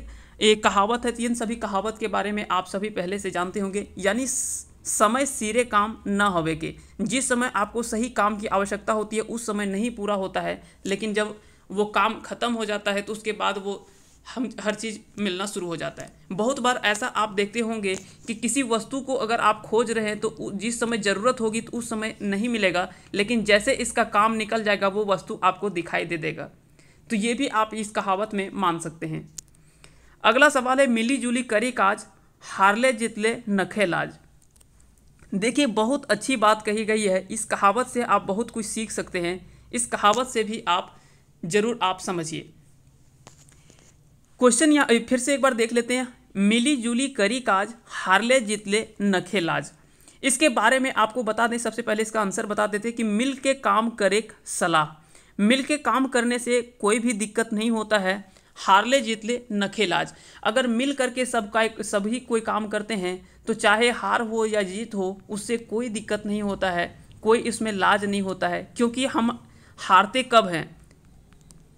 एक कहावत है तो इन सभी कहावत के बारे में आप सभी पहले से जानते होंगे यानी समय सिरे काम न होवे के जिस समय आपको सही काम की आवश्यकता होती है उस समय नहीं पूरा होता है लेकिन जब वो काम ख़त्म हो जाता है तो उसके बाद वो हम हर चीज़ मिलना शुरू हो जाता है बहुत बार ऐसा आप देखते होंगे कि किसी वस्तु को अगर आप खोज रहे हैं तो जिस समय ज़रूरत होगी तो उस समय नहीं मिलेगा लेकिन जैसे इसका काम निकल जाएगा वो वस्तु आपको दिखाई दे देगा तो ये भी आप इस कहावत में मान सकते हैं अगला सवाल है मिली जुली करी काज हारले जितले नखे लाज देखिए बहुत अच्छी बात कही गई है इस कहावत से आप बहुत कुछ सीख सकते हैं इस कहावत से भी आप ज़रूर आप समझिए क्वेश्चन या फिर से एक बार देख लेते हैं मिली जुली करी काज हारले जीतले नखे लाज इसके बारे में आपको बता दें सबसे पहले इसका आंसर बता देते हैं कि मिल के काम करे सलाह मिल के काम करने से कोई भी दिक्कत नहीं होता है हार ले जीत ले नखेलाज अगर मिल करके सब का सभी कोई काम करते हैं तो चाहे हार हो या जीत हो उससे कोई दिक्कत नहीं होता है कोई इसमें लाज नहीं होता है क्योंकि हम हारते कब हैं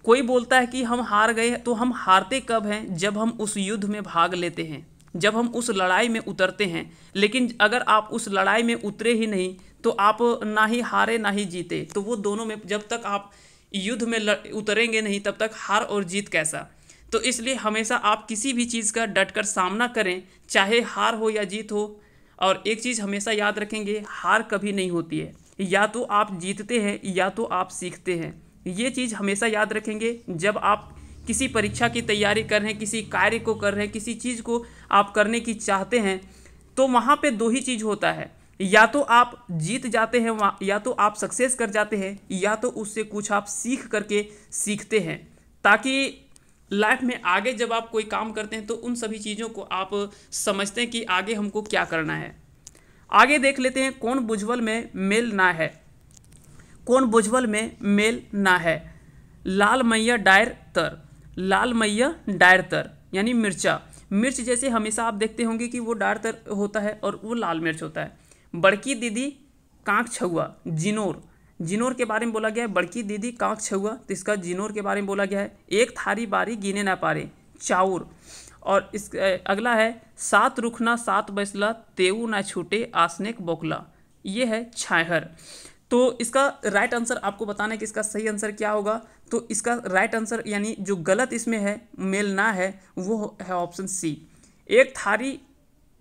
कोई बोलता है कि हम हार गए तो हम हारते कब हैं जब हम उस युद्ध में भाग लेते हैं जब हम उस लड़ाई में उतरते हैं लेकिन अगर आप उस लड़ाई में उतरे ही नहीं तो आप ना ही हारे ना ही जीते तो वो दोनों में जब तक आप युद्ध में उतरेंगे नहीं तब तक हार और जीत कैसा तो इसलिए हमेशा आप किसी भी चीज़ का डट कर सामना करें चाहे हार हो या जीत हो और एक चीज़ हमेशा याद रखेंगे हार कभी नहीं होती है या तो आप जीतते हैं या तो आप सीखते हैं ये चीज़ हमेशा याद रखेंगे जब आप किसी परीक्षा की तैयारी कर रहे हैं किसी कार्य को कर रहे हैं किसी चीज़ को आप करने की चाहते हैं तो वहाँ पे दो ही चीज़ होता है या तो आप जीत जाते हैं वहाँ या तो आप सक्सेस कर जाते हैं या तो उससे कुछ आप सीख करके सीखते हैं ताकि लाइफ में आगे जब आप कोई काम करते हैं तो उन सभी चीज़ों को आप समझते हैं कि आगे हमको क्या करना है आगे देख लेते हैं कौन बुझवल में मेल ना है कौन बुझवल में मेल ना है लाल मैया डायर तर लाल मैया डायर तर यानी मिर्चा मिर्च जैसे हमेशा आप देखते होंगे कि वो डायर तर होता है और वो लाल मिर्च होता है बड़की दीदी कांक छुआ जिनोर जिनोर के बारे में बोला गया है बड़की दीदी कांक छुआ तो इसका जिनोर के बारे में बोला गया है एक थारी बारी गिने ना पारे चाउर और इस अगला है सात रुखना सात बैसला तेऊ ना छूटे आसनेक बोकला ये है छाहर तो इसका राइट आंसर आपको बताना है कि इसका सही आंसर क्या होगा तो इसका राइट आंसर यानी जो गलत इसमें है मेल ना है वो है ऑप्शन सी एक थारी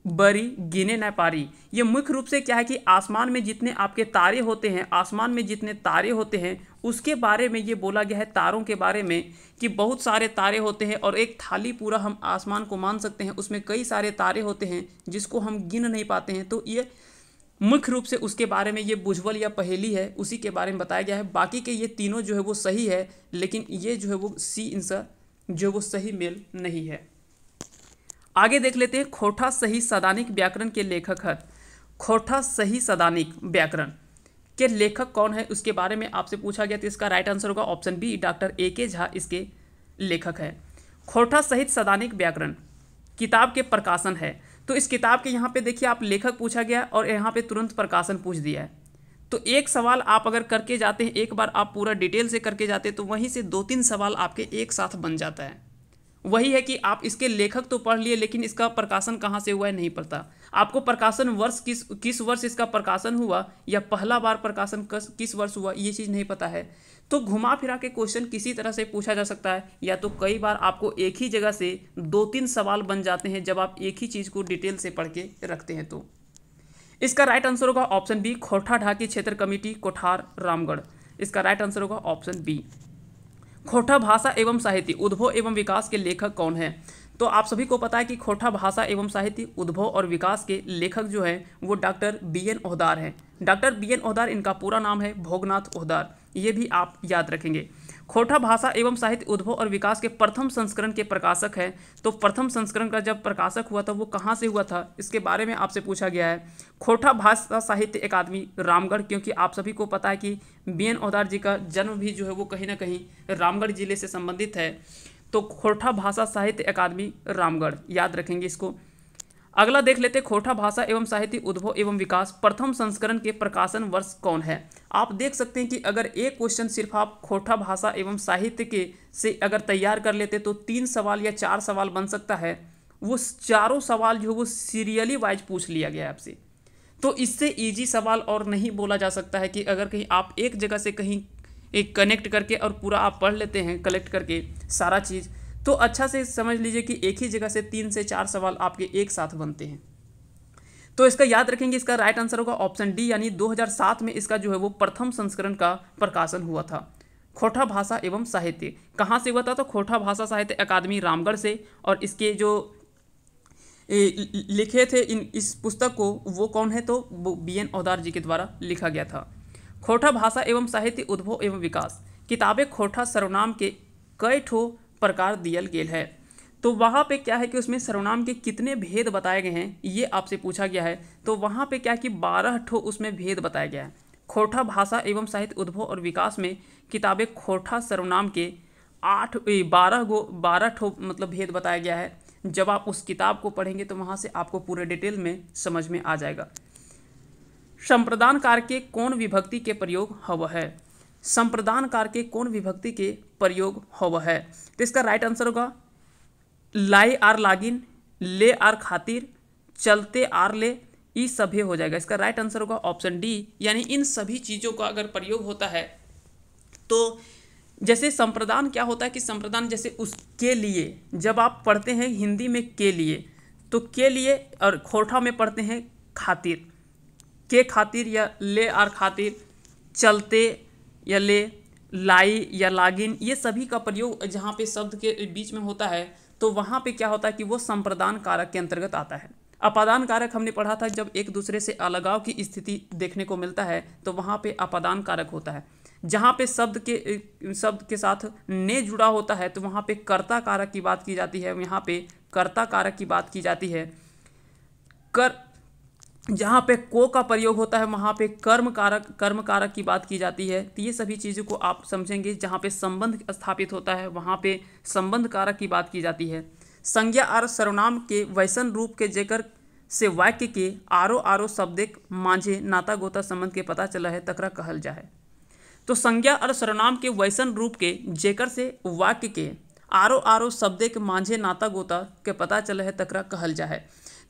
बरी गिने न पारी ये मुख्य रूप से क्या है कि आसमान में जितने आपके तारे होते हैं आसमान में जितने तारे होते हैं उसके बारे में ये बोला गया है तारों के बारे में कि बहुत सारे तारे होते हैं और एक थाली पूरा हम आसमान को मान सकते हैं उसमें कई सारे तारे होते हैं जिसको हम गिन नहीं पाते हैं तो ये मुख्य रूप से उसके बारे में ये बुझवल या पहेली है उसी के बारे में बताया गया है बाकी के ये तीनों जो है वो सही है लेकिन ये जो है वो सी इंसर जो वो सही मेल नहीं है आगे देख लेते हैं खोठा सही सदानिक व्याकरण के लेखक है खोठा सही सदानिक व्याकरण के लेखक कौन है उसके बारे में आपसे पूछा गया तो इसका राइट आंसर होगा option B doctor A K Jha इसके लेखक है खोठा सहित सदानिक व्याकरण किताब के प्रकाशन है तो इस किताब के यहाँ पे देखिए आप लेखक पूछा गया और यहाँ पे तुरंत प्रकाशन पूछ दिया है तो एक सवाल आप अगर करके जाते हैं एक बार आप पूरा डिटेल से करके जाते हैं तो वहीं से दो तीन सवाल आपके एक साथ बन जाता है वही है कि आप इसके लेखक तो पढ़ लिए लेकिन इसका प्रकाशन कहाँ से हुआ है नहीं पढ़ता आपको प्रकाशन वर्ष किस किस वर्ष इसका प्रकाशन हुआ या पहला बार प्रकाशन किस वर्ष हुआ ये चीज़ नहीं पता है तो घुमा फिरा के क्वेश्चन किसी तरह से पूछा जा सकता है या तो कई बार आपको एक ही जगह से दो तीन सवाल बन जाते हैं जब आप एक ही चीज़ को डिटेल से पढ़ के रखते हैं तो इसका राइट आंसर होगा ऑप्शन बी खोरठा ढाकी क्षेत्र कमेटी कोठार रामगढ़ इसका राइट आंसर होगा ऑप्शन बी खोटा भाषा एवं साहित्य उद्भव एवं विकास के लेखक कौन है तो आप सभी को पता है कि खोटा भाषा एवं साहित्य उद्भव और विकास के लेखक जो हैं वो डॉक्टर बी एन ओहदार हैं डॉक्टर बी एन ओहदार इनका पूरा नाम है भोगनाथ ओहदार ये भी आप याद रखेंगे खोटा भाषा एवं साहित्य उद्भव और विकास के प्रथम संस्करण के प्रकाशक है तो प्रथम संस्करण का जब प्रकाशक हुआ था वो कहाँ से हुआ था इसके बारे में आपसे पूछा गया है खोटा भाषा साहित्य अकादमी रामगढ़ क्योंकि आप सभी को पता है कि बी एन औदार जी का जन्म भी जो है वो कहीं ना कहीं रामगढ़ जिले से संबंधित है तो खोटा भाषा साहित्य अकादमी रामगढ़ याद रखेंगे इसको अगला देख लेते खोटा भाषा एवं साहित्य उद्भव एवं विकास प्रथम संस्करण के प्रकाशन वर्ष कौन है आप देख सकते हैं कि अगर एक क्वेश्चन सिर्फ आप खोटा भाषा एवं साहित्य के से अगर तैयार कर लेते तो तीन सवाल या चार सवाल बन सकता है वो चारों सवाल जो वो सीरियली वाइज पूछ लिया गया आपसे तो इससे ईजी सवाल और नहीं बोला जा सकता है कि अगर कहीं आप एक जगह से कहीं एक कनेक्ट करके और पूरा आप पढ़ लेते हैं कलेक्ट करके सारा चीज़ तो अच्छा से समझ लीजिए कि एक ही जगह से तीन से चार सवाल आपके एक साथ बनते हैं तो इसका याद रखेंगे इसका राइट आंसर होगा ऑप्शन डी यानी 2007 में इसका जो है वो प्रथम संस्करण का प्रकाशन हुआ था खोटा भाषा एवं साहित्य कहाँ से हुआ था तो खोटा भाषा साहित्य अकादमी रामगढ़ से और इसके जो लिखे थे इन इस पुस्तक को वो कौन है तो वो बी एन औदार जी के द्वारा लिखा गया था खोटा भाषा एवं साहित्य उद्भव एवं विकास किताबें खोटा सर्वनाम के कई ठो प्रकार दिया गया है तो वहाँ पे क्या है कि उसमें सर्वनाम के कितने भेद बताए गए हैं ये आपसे पूछा गया है तो वहाँ पे क्या है कि बारह ठो उसमें भेद बताया गया है खोठा भाषा एवं साहित्य उद्भव और विकास में किताबें खोठा सर्वनाम के आठ बारह गो बारह ठो मतलब भेद बताया गया है जब आप उस किताब को पढ़ेंगे तो वहाँ से आपको पूरे डिटेल में समझ में आ जाएगा संप्रदान कार्य के कौन विभक्ति के प्रयोग हव है संप्रदान कार के कौन विभक्ति के प्रयोग होव है तो इसका राइट आंसर होगा लाई आर लागिन ले आर खातिर चलते आर ले ये सभी हो जाएगा इसका राइट आंसर होगा ऑप्शन डी यानी इन सभी चीज़ों का अगर प्रयोग होता है तो जैसे संप्रदान क्या होता है कि संप्रदान जैसे उसके लिए जब आप पढ़ते हैं हिंदी में के लिए तो के लिए और खोरठा में पढ़ते हैं खातिर के खातिर या ले आर खातिर चलते या ले लाई या लागिन ये सभी का प्रयोग जहाँ पे शब्द के बीच में होता है तो वहाँ पे क्या होता है कि वो संप्रदान कारक के अंतर्गत आता है अपादान कारक हमने पढ़ा था जब एक दूसरे से अलगाव की स्थिति देखने को मिलता है तो वहाँ पे अपादान कारक होता है जहाँ पे शब्द के शब्द के साथ ने जुड़ा होता है तो वहाँ पे कर्ता कारक की बात की जाती है यहाँ पे कर्ता कारक की बात की जाती है कर जहाँ पे को का प्रयोग होता है वहाँ पे कर्म कारक कर्म कारक की बात की जाती है तो ये सभी चीज़ों को आप समझेंगे जहाँ पे संबंध स्थापित होता है वहाँ पे संबंध कारक की बात की जाती है संज्ञा और सर्वनाम के वैसन रूप के जेकर से वाक्य के आरो आरो शब्दिक मांझे नाता गोता संबंध के पता चला है तकरा कहल जाए तो संज्ञा और सर्वनाम के वैसन रूप के जेकर से वाक्य के आरो आरो शब्दिक मांझे नाता गोता के पता चला है तकरा कहल जाए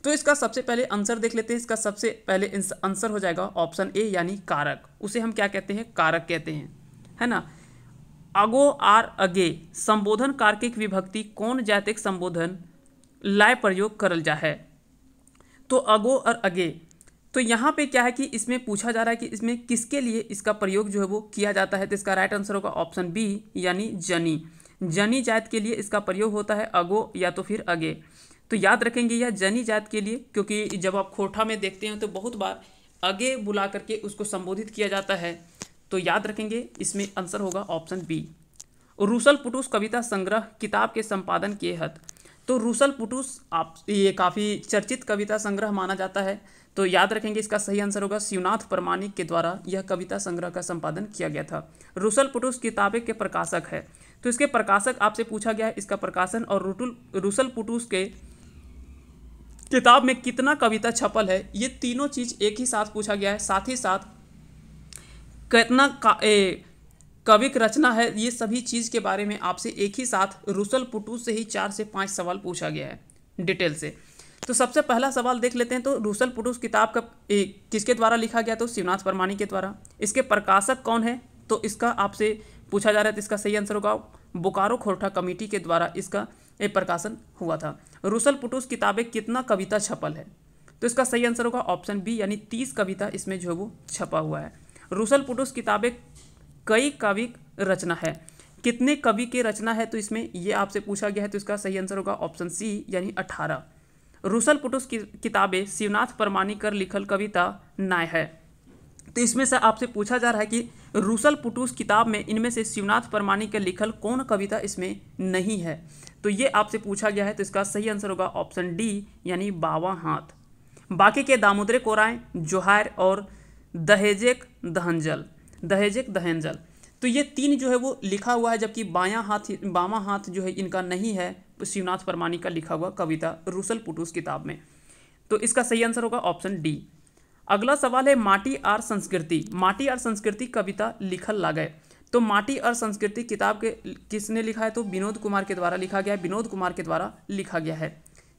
तो इसका सबसे पहले आंसर देख लेते हैं इसका सबसे पहले आंसर हो जाएगा ऑप्शन ए यानी कारक उसे हम क्या कहते हैं कारक कहते हैं है ना अगो आर अगे संबोधन कारकिक विभक्ति कौन जातिक संबोधन लाय प्रयोग करल जा है तो अगो और अगे तो यहाँ पे क्या है कि इसमें पूछा जा रहा है कि इसमें किसके लिए इसका प्रयोग जो है वो किया जाता है तो इसका राइट आंसर होगा ऑप्शन बी यानी जनी जनी जात के लिए इसका प्रयोग होता है अगो या तो फिर अगे तो याद रखेंगे यह या जनी जात के लिए क्योंकि जब आप खोठा में देखते हैं तो बहुत बार आगे बुला करके उसको संबोधित किया जाता है तो याद रखेंगे इसमें आंसर होगा ऑप्शन बी रूसल पुटूस कविता संग्रह किताब के संपादन के हद तो रूसल पुटूस आप ये काफ़ी चर्चित कविता संग्रह माना जाता है तो याद रखेंगे इसका सही आंसर होगा शिवनाथ प्रमाणिक के द्वारा यह कविता संग्रह का संपादन किया गया था रूसल पुटूस किताबें के प्रकाशक है तो इसके प्रकाशक आपसे पूछा गया है इसका प्रकाशन और रूटुल रूसल पुटूस के किताब में कितना कविता छपल है ये तीनों चीज़ एक ही साथ पूछा गया है साथ ही साथ कितना का, कविक रचना है ये सभी चीज़ के बारे में आपसे एक ही साथ रुसल पुटू से ही चार से पाँच सवाल पूछा गया है डिटेल से तो सबसे पहला सवाल देख लेते हैं तो रूसल पुटूस किताब का किसके द्वारा लिखा गया तो शिवनाथ परमाणी के द्वारा इसके प्रकाशक कौन है तो इसका आपसे पूछा जा रहा है तो इसका सही आंसर होगा बोकारो खोरठा कमेटी के द्वारा इसका प्रकाशन हुआ था रूसल पुटूस किताबें कितना कविता छपल है तो इसका सही आंसर होगा ऑप्शन बी यानी तीस कविता इसमें जो वो छपा हुआ है रूसल पुटूस किताबें कई कवि रचना है कितने कवि की रचना है तो इसमें ये आपसे पूछा गया है तो इसका सही आंसर होगा ऑप्शन सी यानी अठारह रूसल पुटूस की किताबें शिवनाथ कर लिखल कविता नाय है तो इसमें से आपसे पूछा जा रहा है कि रूसल पुटूस किताब में इनमें से शिवनाथ परमाणिक का लिखल कौन कविता इसमें नहीं है तो ये आपसे पूछा गया है तो इसका सही आंसर होगा ऑप्शन डी यानी बावा हाथ बाकी के दामोदरे कोराएं जोहार और दहेजेक दहंजल दहेजेक दहनजल तो ये तीन जो है वो लिखा हुआ है जबकि बायां हाथ बामा हाथ जो है इनका नहीं है शिवनाथ परमाणी का लिखा हुआ कविता रूसल पुटूस किताब में तो इसका सही आंसर होगा ऑप्शन डी अगला सवाल है माटी आर संस्कृति माटी आर संस्कृति कविता लिखल गए तो माटी और संस्कृति किताब के किसने लिखा है तो विनोद कुमार के द्वारा लिखा गया है विनोद कुमार के द्वारा लिखा गया है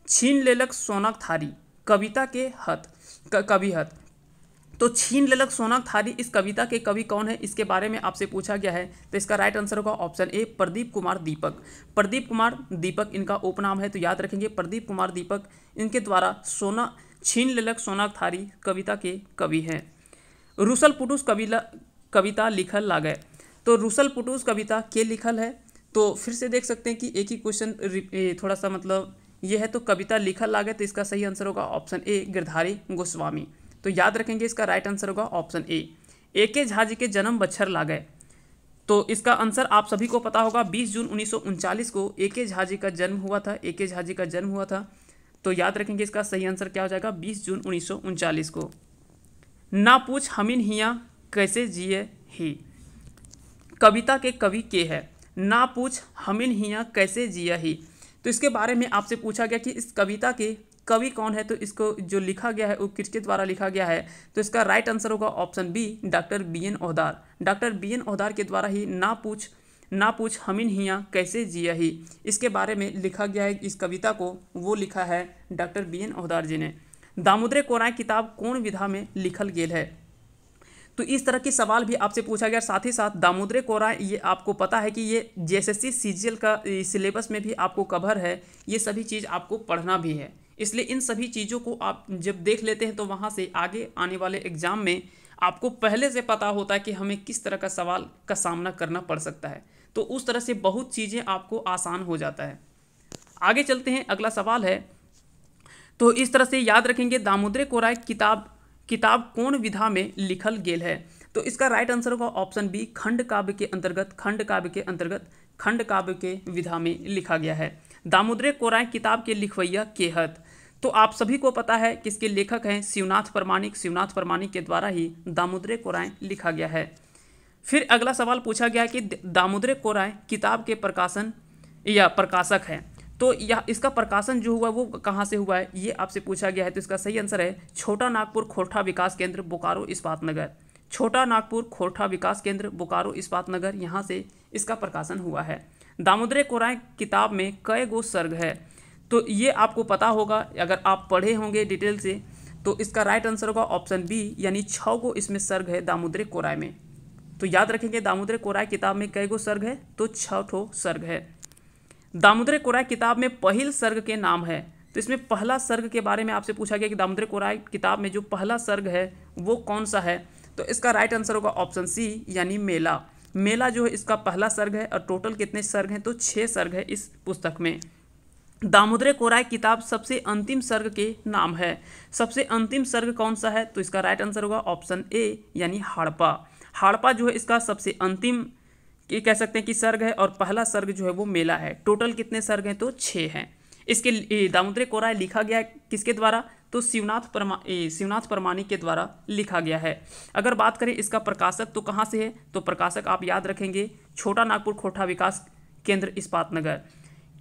छीन लेलक सोनक थारी कविता के हथ कवि हथ तो छीन ललक सोनक थारी इस कविता के कवि कौन है इसके बारे में आपसे पूछा गया है तो इसका राइट आंसर होगा ऑप्शन ए प्रदीप कुमार दीपक प्रदीप कुमार दीपक इनका उपनाम है तो याद रखेंगे प्रदीप कुमार दीपक इनके द्वारा सोना छीन ललक सोनाक थारी कविता के कवि है रुसल पुटुस कविला कविता लिखल गए तो रुसल पुटुस कविता के लिखल है तो फिर से देख सकते हैं कि एक ही क्वेश्चन थोड़ा सा मतलब ये है तो कविता लिखल लागे तो इसका सही आंसर होगा ऑप्शन ए गिरधारी गोस्वामी तो याद रखेंगे इसका राइट आंसर होगा option A A K Jha जी के जन्म बच्छर लागे तो इसका आंसर आप सभी को पता होगा 20 जून उन्नीस को ए के झा जी का जन्म हुआ था ए के झा जी का जन्म हुआ था तो याद रखेंगे इसका सही आंसर क्या हो जाएगा बीस जून उन्नीस को ना पूछ हमिन हिया कैसे जिए ही कविता के कवि के है ना पूछ हमिन हिया कैसे जिया ही तो इसके बारे में आपसे पूछा गया कि इस कविता के कवि कौन है तो इसको जो लिखा गया है वो किसके द्वारा लिखा गया है तो इसका राइट आंसर होगा option B doctor B N Ohdar doctor B N Ohdar के द्वारा ही ना पूछ ना पूछ हमिन हिया कैसे जिया ही इसके बारे में लिखा गया है इस कविता को वो लिखा है doctor B N Ohdar ji ने दामोदरे कोराय किताब कौन विधा में लिखल गेल है तो इस तरह के सवाल भी आपसे पूछा गया साथ ही साथ दामोदरे कोराय ये आपको पता है कि ये जे एस का सिलेबस में भी आपको कवर है ये सभी चीज़ आपको पढ़ना भी है इसलिए इन सभी चीज़ों को आप जब देख लेते हैं तो वहाँ से आगे आने वाले एग्जाम में आपको पहले से पता होता है कि हमें किस तरह का सवाल का सामना करना पड़ सकता है तो उस तरह से बहुत चीज़ें आपको आसान हो जाता है आगे चलते हैं अगला सवाल है तो इस तरह से याद रखेंगे दामोदर कोराय किताब किताब कौन विधा में लिखल गेल है तो इसका राइट आंसर होगा ऑप्शन बी खंड काव्य के अंतर्गत खंड काव्य के अंतर्गत खंड काव्य के विधा में लिखा गया है दामोदर कोराय किताब के लिखवैया केहत तो आप सभी को पता है कि इसके लेखक हैं शिवनाथ प्रमाणिक शिवनाथ प्रमाणिक के द्वारा ही दामोदर कोराय लिखा गया है फिर अगला सवाल पूछा गया कि दामोदर कोराय किताब के प्रकाशन या प्रकाशक हैं तो यह इसका प्रकाशन जो हुआ वो कहाँ से हुआ है ये आपसे पूछा गया है तो इसका सही आंसर है छोटा नागपुर खोरठा विकास केंद्र बोकारो इस्पात नगर छोटा नागपुर खोरठा विकास केंद्र बोकारो इस्पात नगर यहाँ से इसका प्रकाशन हुआ है दामोदर कोराय किताब में कई गो सर्ग है तो ये आपको पता होगा अगर आप पढ़े होंगे डिटेल से तो इसका राइट आंसर होगा ऑप्शन बी यानी छः गो इसमें सर्ग है दामोदर कोराय में तो याद रखेंगे दामोदर कोराय किताब में कई गो सर्ग है तो छठो सर्ग है दामोदर कोराय किताब में पहल सर्ग के नाम है तो इसमें पहला सर्ग के बारे में आपसे पूछा गया कि दामोदर कोराय किताब में जो पहला सर्ग है वो कौन सा है तो इसका राइट आंसर होगा ऑप्शन सी यानी मेला मेला जो है इसका पहला सर्ग है और टोटल कितने सर्ग हैं तो छः सर्ग है इस पुस्तक में दामोदर कोराय किताब सबसे अंतिम सर्ग के नाम है सबसे अंतिम सर्ग कौन सा है तो इसका राइट आंसर होगा ऑप्शन ए यानी हड़पा हाड़पा जो है इसका सबसे अंतिम ये कह सकते हैं कि सर्ग है और पहला सर्ग जो है वो मेला है टोटल कितने सर्ग हैं तो छः हैं इसके दामोदरे कोराय लिखा गया है किसके द्वारा तो शिवनाथ परमा शिवनाथ परमानी के द्वारा लिखा गया है अगर बात करें इसका प्रकाशक तो कहाँ से है तो प्रकाशक आप याद रखेंगे छोटा नागपुर खोटा विकास केंद्र इस्पात नगर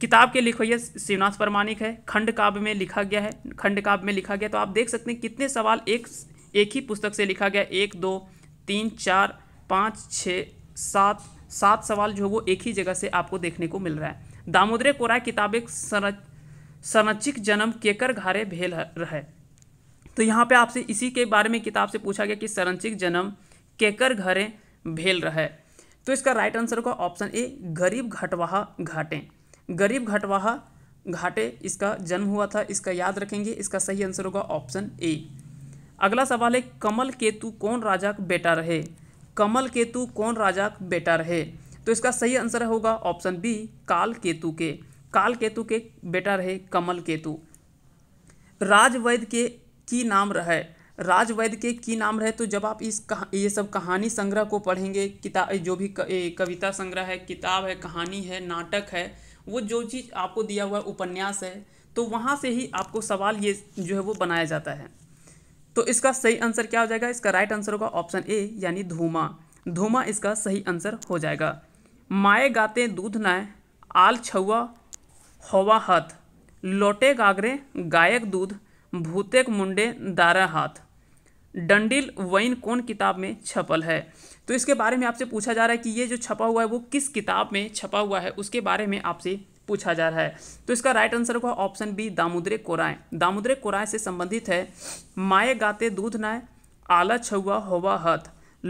किताब के लिखोइए शिवनाथ प्रमाणिक है खंड काव्य में लिखा गया है खंड काव्य में लिखा गया तो आप देख सकते हैं कितने सवाल एक एक ही पुस्तक से लिखा गया एक दो तीन चार पाँच छः सात सात सवाल जो है वो एक ही जगह से आपको देखने को मिल रहा है दामोदरे कोराय एक संरचिक जन्म केकर घारे भेल रहे तो यहाँ पे आपसे इसी के बारे में किताब से पूछा गया कि संरचिक जन्म केकर घरे भेल रहे तो इसका राइट आंसर होगा ऑप्शन ए गरीब घटवाहा घाटे गरीब घटवाहा घाटे इसका जन्म हुआ था इसका याद रखेंगे इसका सही आंसर होगा ऑप्शन ए अगला सवाल है कमल केतु कौन राजा का बेटा रहे कमल केतु कौन राजा का बेटा रहे तो इसका सही आंसर होगा ऑप्शन बी काल केतु के काल केतु के बेटा रहे कमल केतु राजवैद्य के की नाम रहे राजवैद्य के की नाम रहे तो जब आप इस कहा ये सब कहानी संग्रह को पढ़ेंगे किताब जो भी कविता संग्रह है किताब है कहानी है नाटक है वो जो चीज़ आपको दिया हुआ उपन्यास है तो वहाँ से ही आपको सवाल ये जो है वो बनाया जाता है तो इसका सही आंसर क्या हो जाएगा इसका राइट आंसर होगा ऑप्शन ए यानी धूमा धूमा इसका सही आंसर हो जाएगा माए गाते दूध नाय आल छुआ होवा हाथ लोटे गागरे गायक दूध भूतेक मुंडे दारा हाथ डंडिल वैन कौन किताब में छपल है तो इसके बारे में आपसे पूछा जा रहा है कि ये जो छपा हुआ है वो किस किताब में छपा हुआ है उसके बारे में आपसे पूछा जा रहा है तो इसका राइट आंसर होगा ऑप्शन बी दामोदरे कोराए दामोदरे कोराए से संबंधित है माए गाते दूध नाय आला छुआ होवा हथ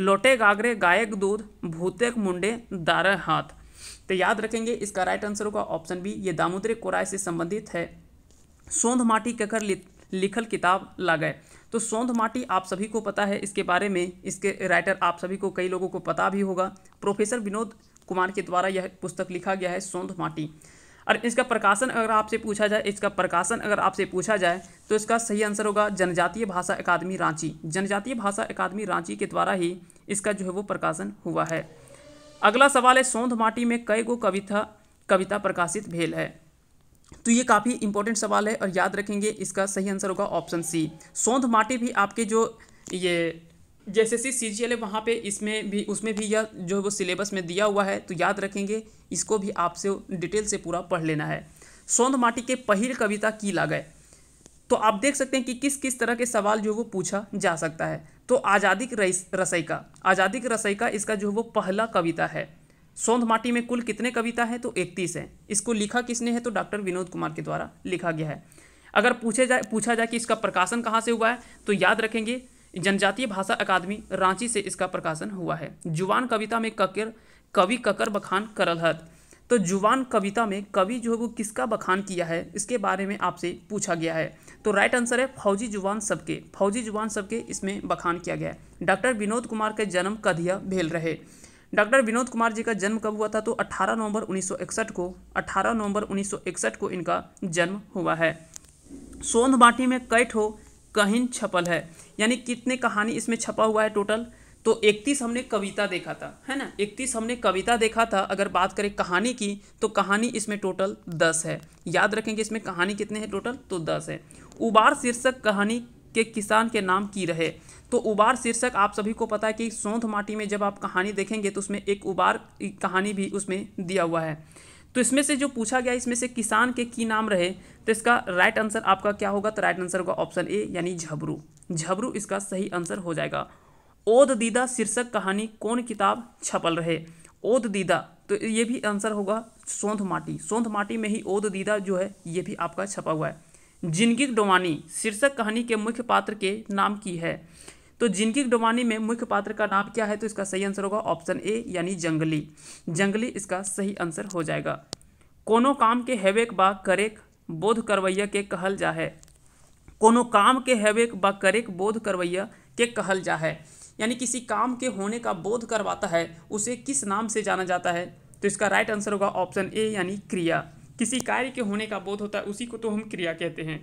लोटे गागरे गायक दूध भूतेक मुंडे दार हाथ तो याद रखेंगे इसका राइट आंसर होगा ऑप्शन बी ये दामोदरे कोराय से संबंधित है सोंध माटी ककर लिखल किताब गए तो सोंध माटी आप सभी को पता है इसके बारे में इसके राइटर आप सभी को कई लोगों को पता भी होगा प्रोफेसर विनोद कुमार के द्वारा यह पुस्तक लिखा गया है सोंध माटी और इसका प्रकाशन अगर आपसे पूछा जाए इसका प्रकाशन अगर आपसे पूछा जाए तो इसका सही आंसर होगा जनजातीय भाषा अकादमी रांची जनजातीय भाषा अकादमी रांची के द्वारा ही इसका जो है वो प्रकाशन हुआ है अगला सवाल है सौंध माटी में कई गो कविता कविता प्रकाशित भेल है तो ये काफ़ी इंपॉर्टेंट सवाल है और याद रखेंगे इसका सही आंसर होगा ऑप्शन सी सौंध माटी भी आपके जो ये जैसे सी सी जी एल है वहाँ पर इसमें भी उसमें भी यह जो वो सिलेबस में दिया हुआ है तो याद रखेंगे इसको भी आपसे डिटेल से पूरा पढ़ लेना है सौंध माटी के पहिर कविता की गए तो आप देख सकते हैं कि किस किस तरह के सवाल जो वो पूछा जा सकता है तो आज़ादी रसई का आज़ादी रसई का इसका जो वो पहला कविता है सौंध माटी में कुल कितने कविता हैं तो इकतीस हैं इसको लिखा किसने है तो डॉक्टर विनोद कुमार के द्वारा लिखा गया है अगर पूछे जाए पूछा जाए कि इसका प्रकाशन कहाँ से हुआ है तो याद रखेंगे जनजातीय भाषा अकादमी रांची से इसका प्रकाशन हुआ है जुवान कविता में ककर कवि ककर बखान करल हत तो जुवान कविता में कवि जो है वो किसका बखान किया है इसके बारे में आपसे पूछा गया है तो राइट आंसर है फौजी जुवान सबके फौजी जुबान सबके इसमें बखान किया गया है डॉक्टर विनोद कुमार के जन्म कधिया भेल रहे डॉक्टर विनोद कुमार जी का जन्म कब हुआ था तो 18 नवंबर 1961 को 18 नवंबर 1961 को इनका जन्म हुआ है सोंध बाटी में कई ठो कहीं छपल है यानी कितने कहानी इसमें छपा हुआ है टोटल तो इकतीस हमने कविता देखा था है ना इकतीस हमने कविता देखा था अगर बात करें कहानी की तो कहानी इसमें टोटल दस है याद रखेंगे इसमें कहानी कितने हैं टोटल तो दस है उबार शीर्षक कहानी के किसान के नाम की रहे तो उबार शीर्षक आप सभी को पता है कि सौंध माटी में जब आप कहानी देखेंगे तो उसमें एक उबार कहानी भी उसमें दिया हुआ है तो इसमें से जो पूछा गया इसमें से किसान के की नाम रहे तो इसका राइट आंसर आपका क्या होगा तो राइट आंसर होगा ऑप्शन ए यानी झबरू झबरू इसका सही आंसर हो जाएगा ओद दीदा शीर्षक कहानी कौन किताब छपल रहे ओद दीदा तो ये भी आंसर होगा सोंध माटी सोंध माटी में ही ओद दीदा जो है ये भी आपका छपा हुआ है जिंदगी डोवानी शीर्षक कहानी के मुख्य पात्र के नाम की है तो जिनकी डोमानी में मुख्य पात्र का नाम क्या है तो इसका सही आंसर होगा ऑप्शन ए यानी जंगली जंगली इसका सही आंसर हो जाएगा कोनो काम के हैवेक बा करेक बोध करवैया के कहल जा है कोनो काम के हैवेक बा करेक बोध करवैया के कहल जा है यानी किसी काम के होने का बोध करवाता है उसे किस नाम से जाना जाता है तो इसका राइट आंसर होगा ऑप्शन ए यानी क्रिया किसी कार्य के होने का बोध होता है उसी को तो हम क्रिया कहते हैं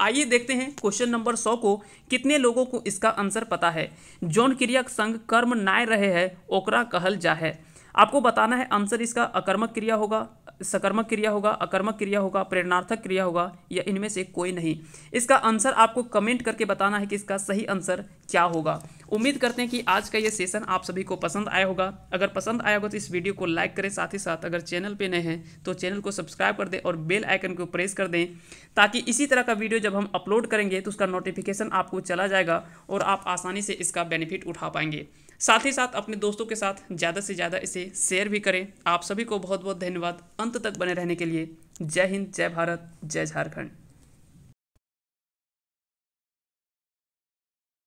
आइए देखते हैं क्वेश्चन नंबर सौ को कितने लोगों को इसका आंसर पता है जौन क्रिया संग कर्म नाय रहे है ओकरा कहल जा है आपको बताना है आंसर इसका अकर्मक क्रिया होगा सकर्मक क्रिया होगा अकर्मक क्रिया होगा प्रेरणार्थक क्रिया होगा या इनमें से कोई नहीं इसका आंसर आपको कमेंट करके बताना है कि इसका सही आंसर क्या होगा उम्मीद करते हैं कि आज का ये सेशन आप सभी को पसंद आया होगा अगर पसंद आया होगा तो इस वीडियो को लाइक करें साथ ही साथ अगर चैनल पे नए हैं तो चैनल को सब्सक्राइब कर दें और बेल आइकन को प्रेस कर दें ताकि इसी तरह का वीडियो जब हम अपलोड करेंगे तो उसका नोटिफिकेशन आपको चला जाएगा और आप आसानी से इसका बेनिफिट उठा पाएंगे साथ ही साथ अपने दोस्तों के साथ ज़्यादा से ज़्यादा इसे शेयर भी करें आप सभी को बहुत बहुत धन्यवाद अंत तक बने रहने के लिए जय हिंद जय भारत जय झारखंड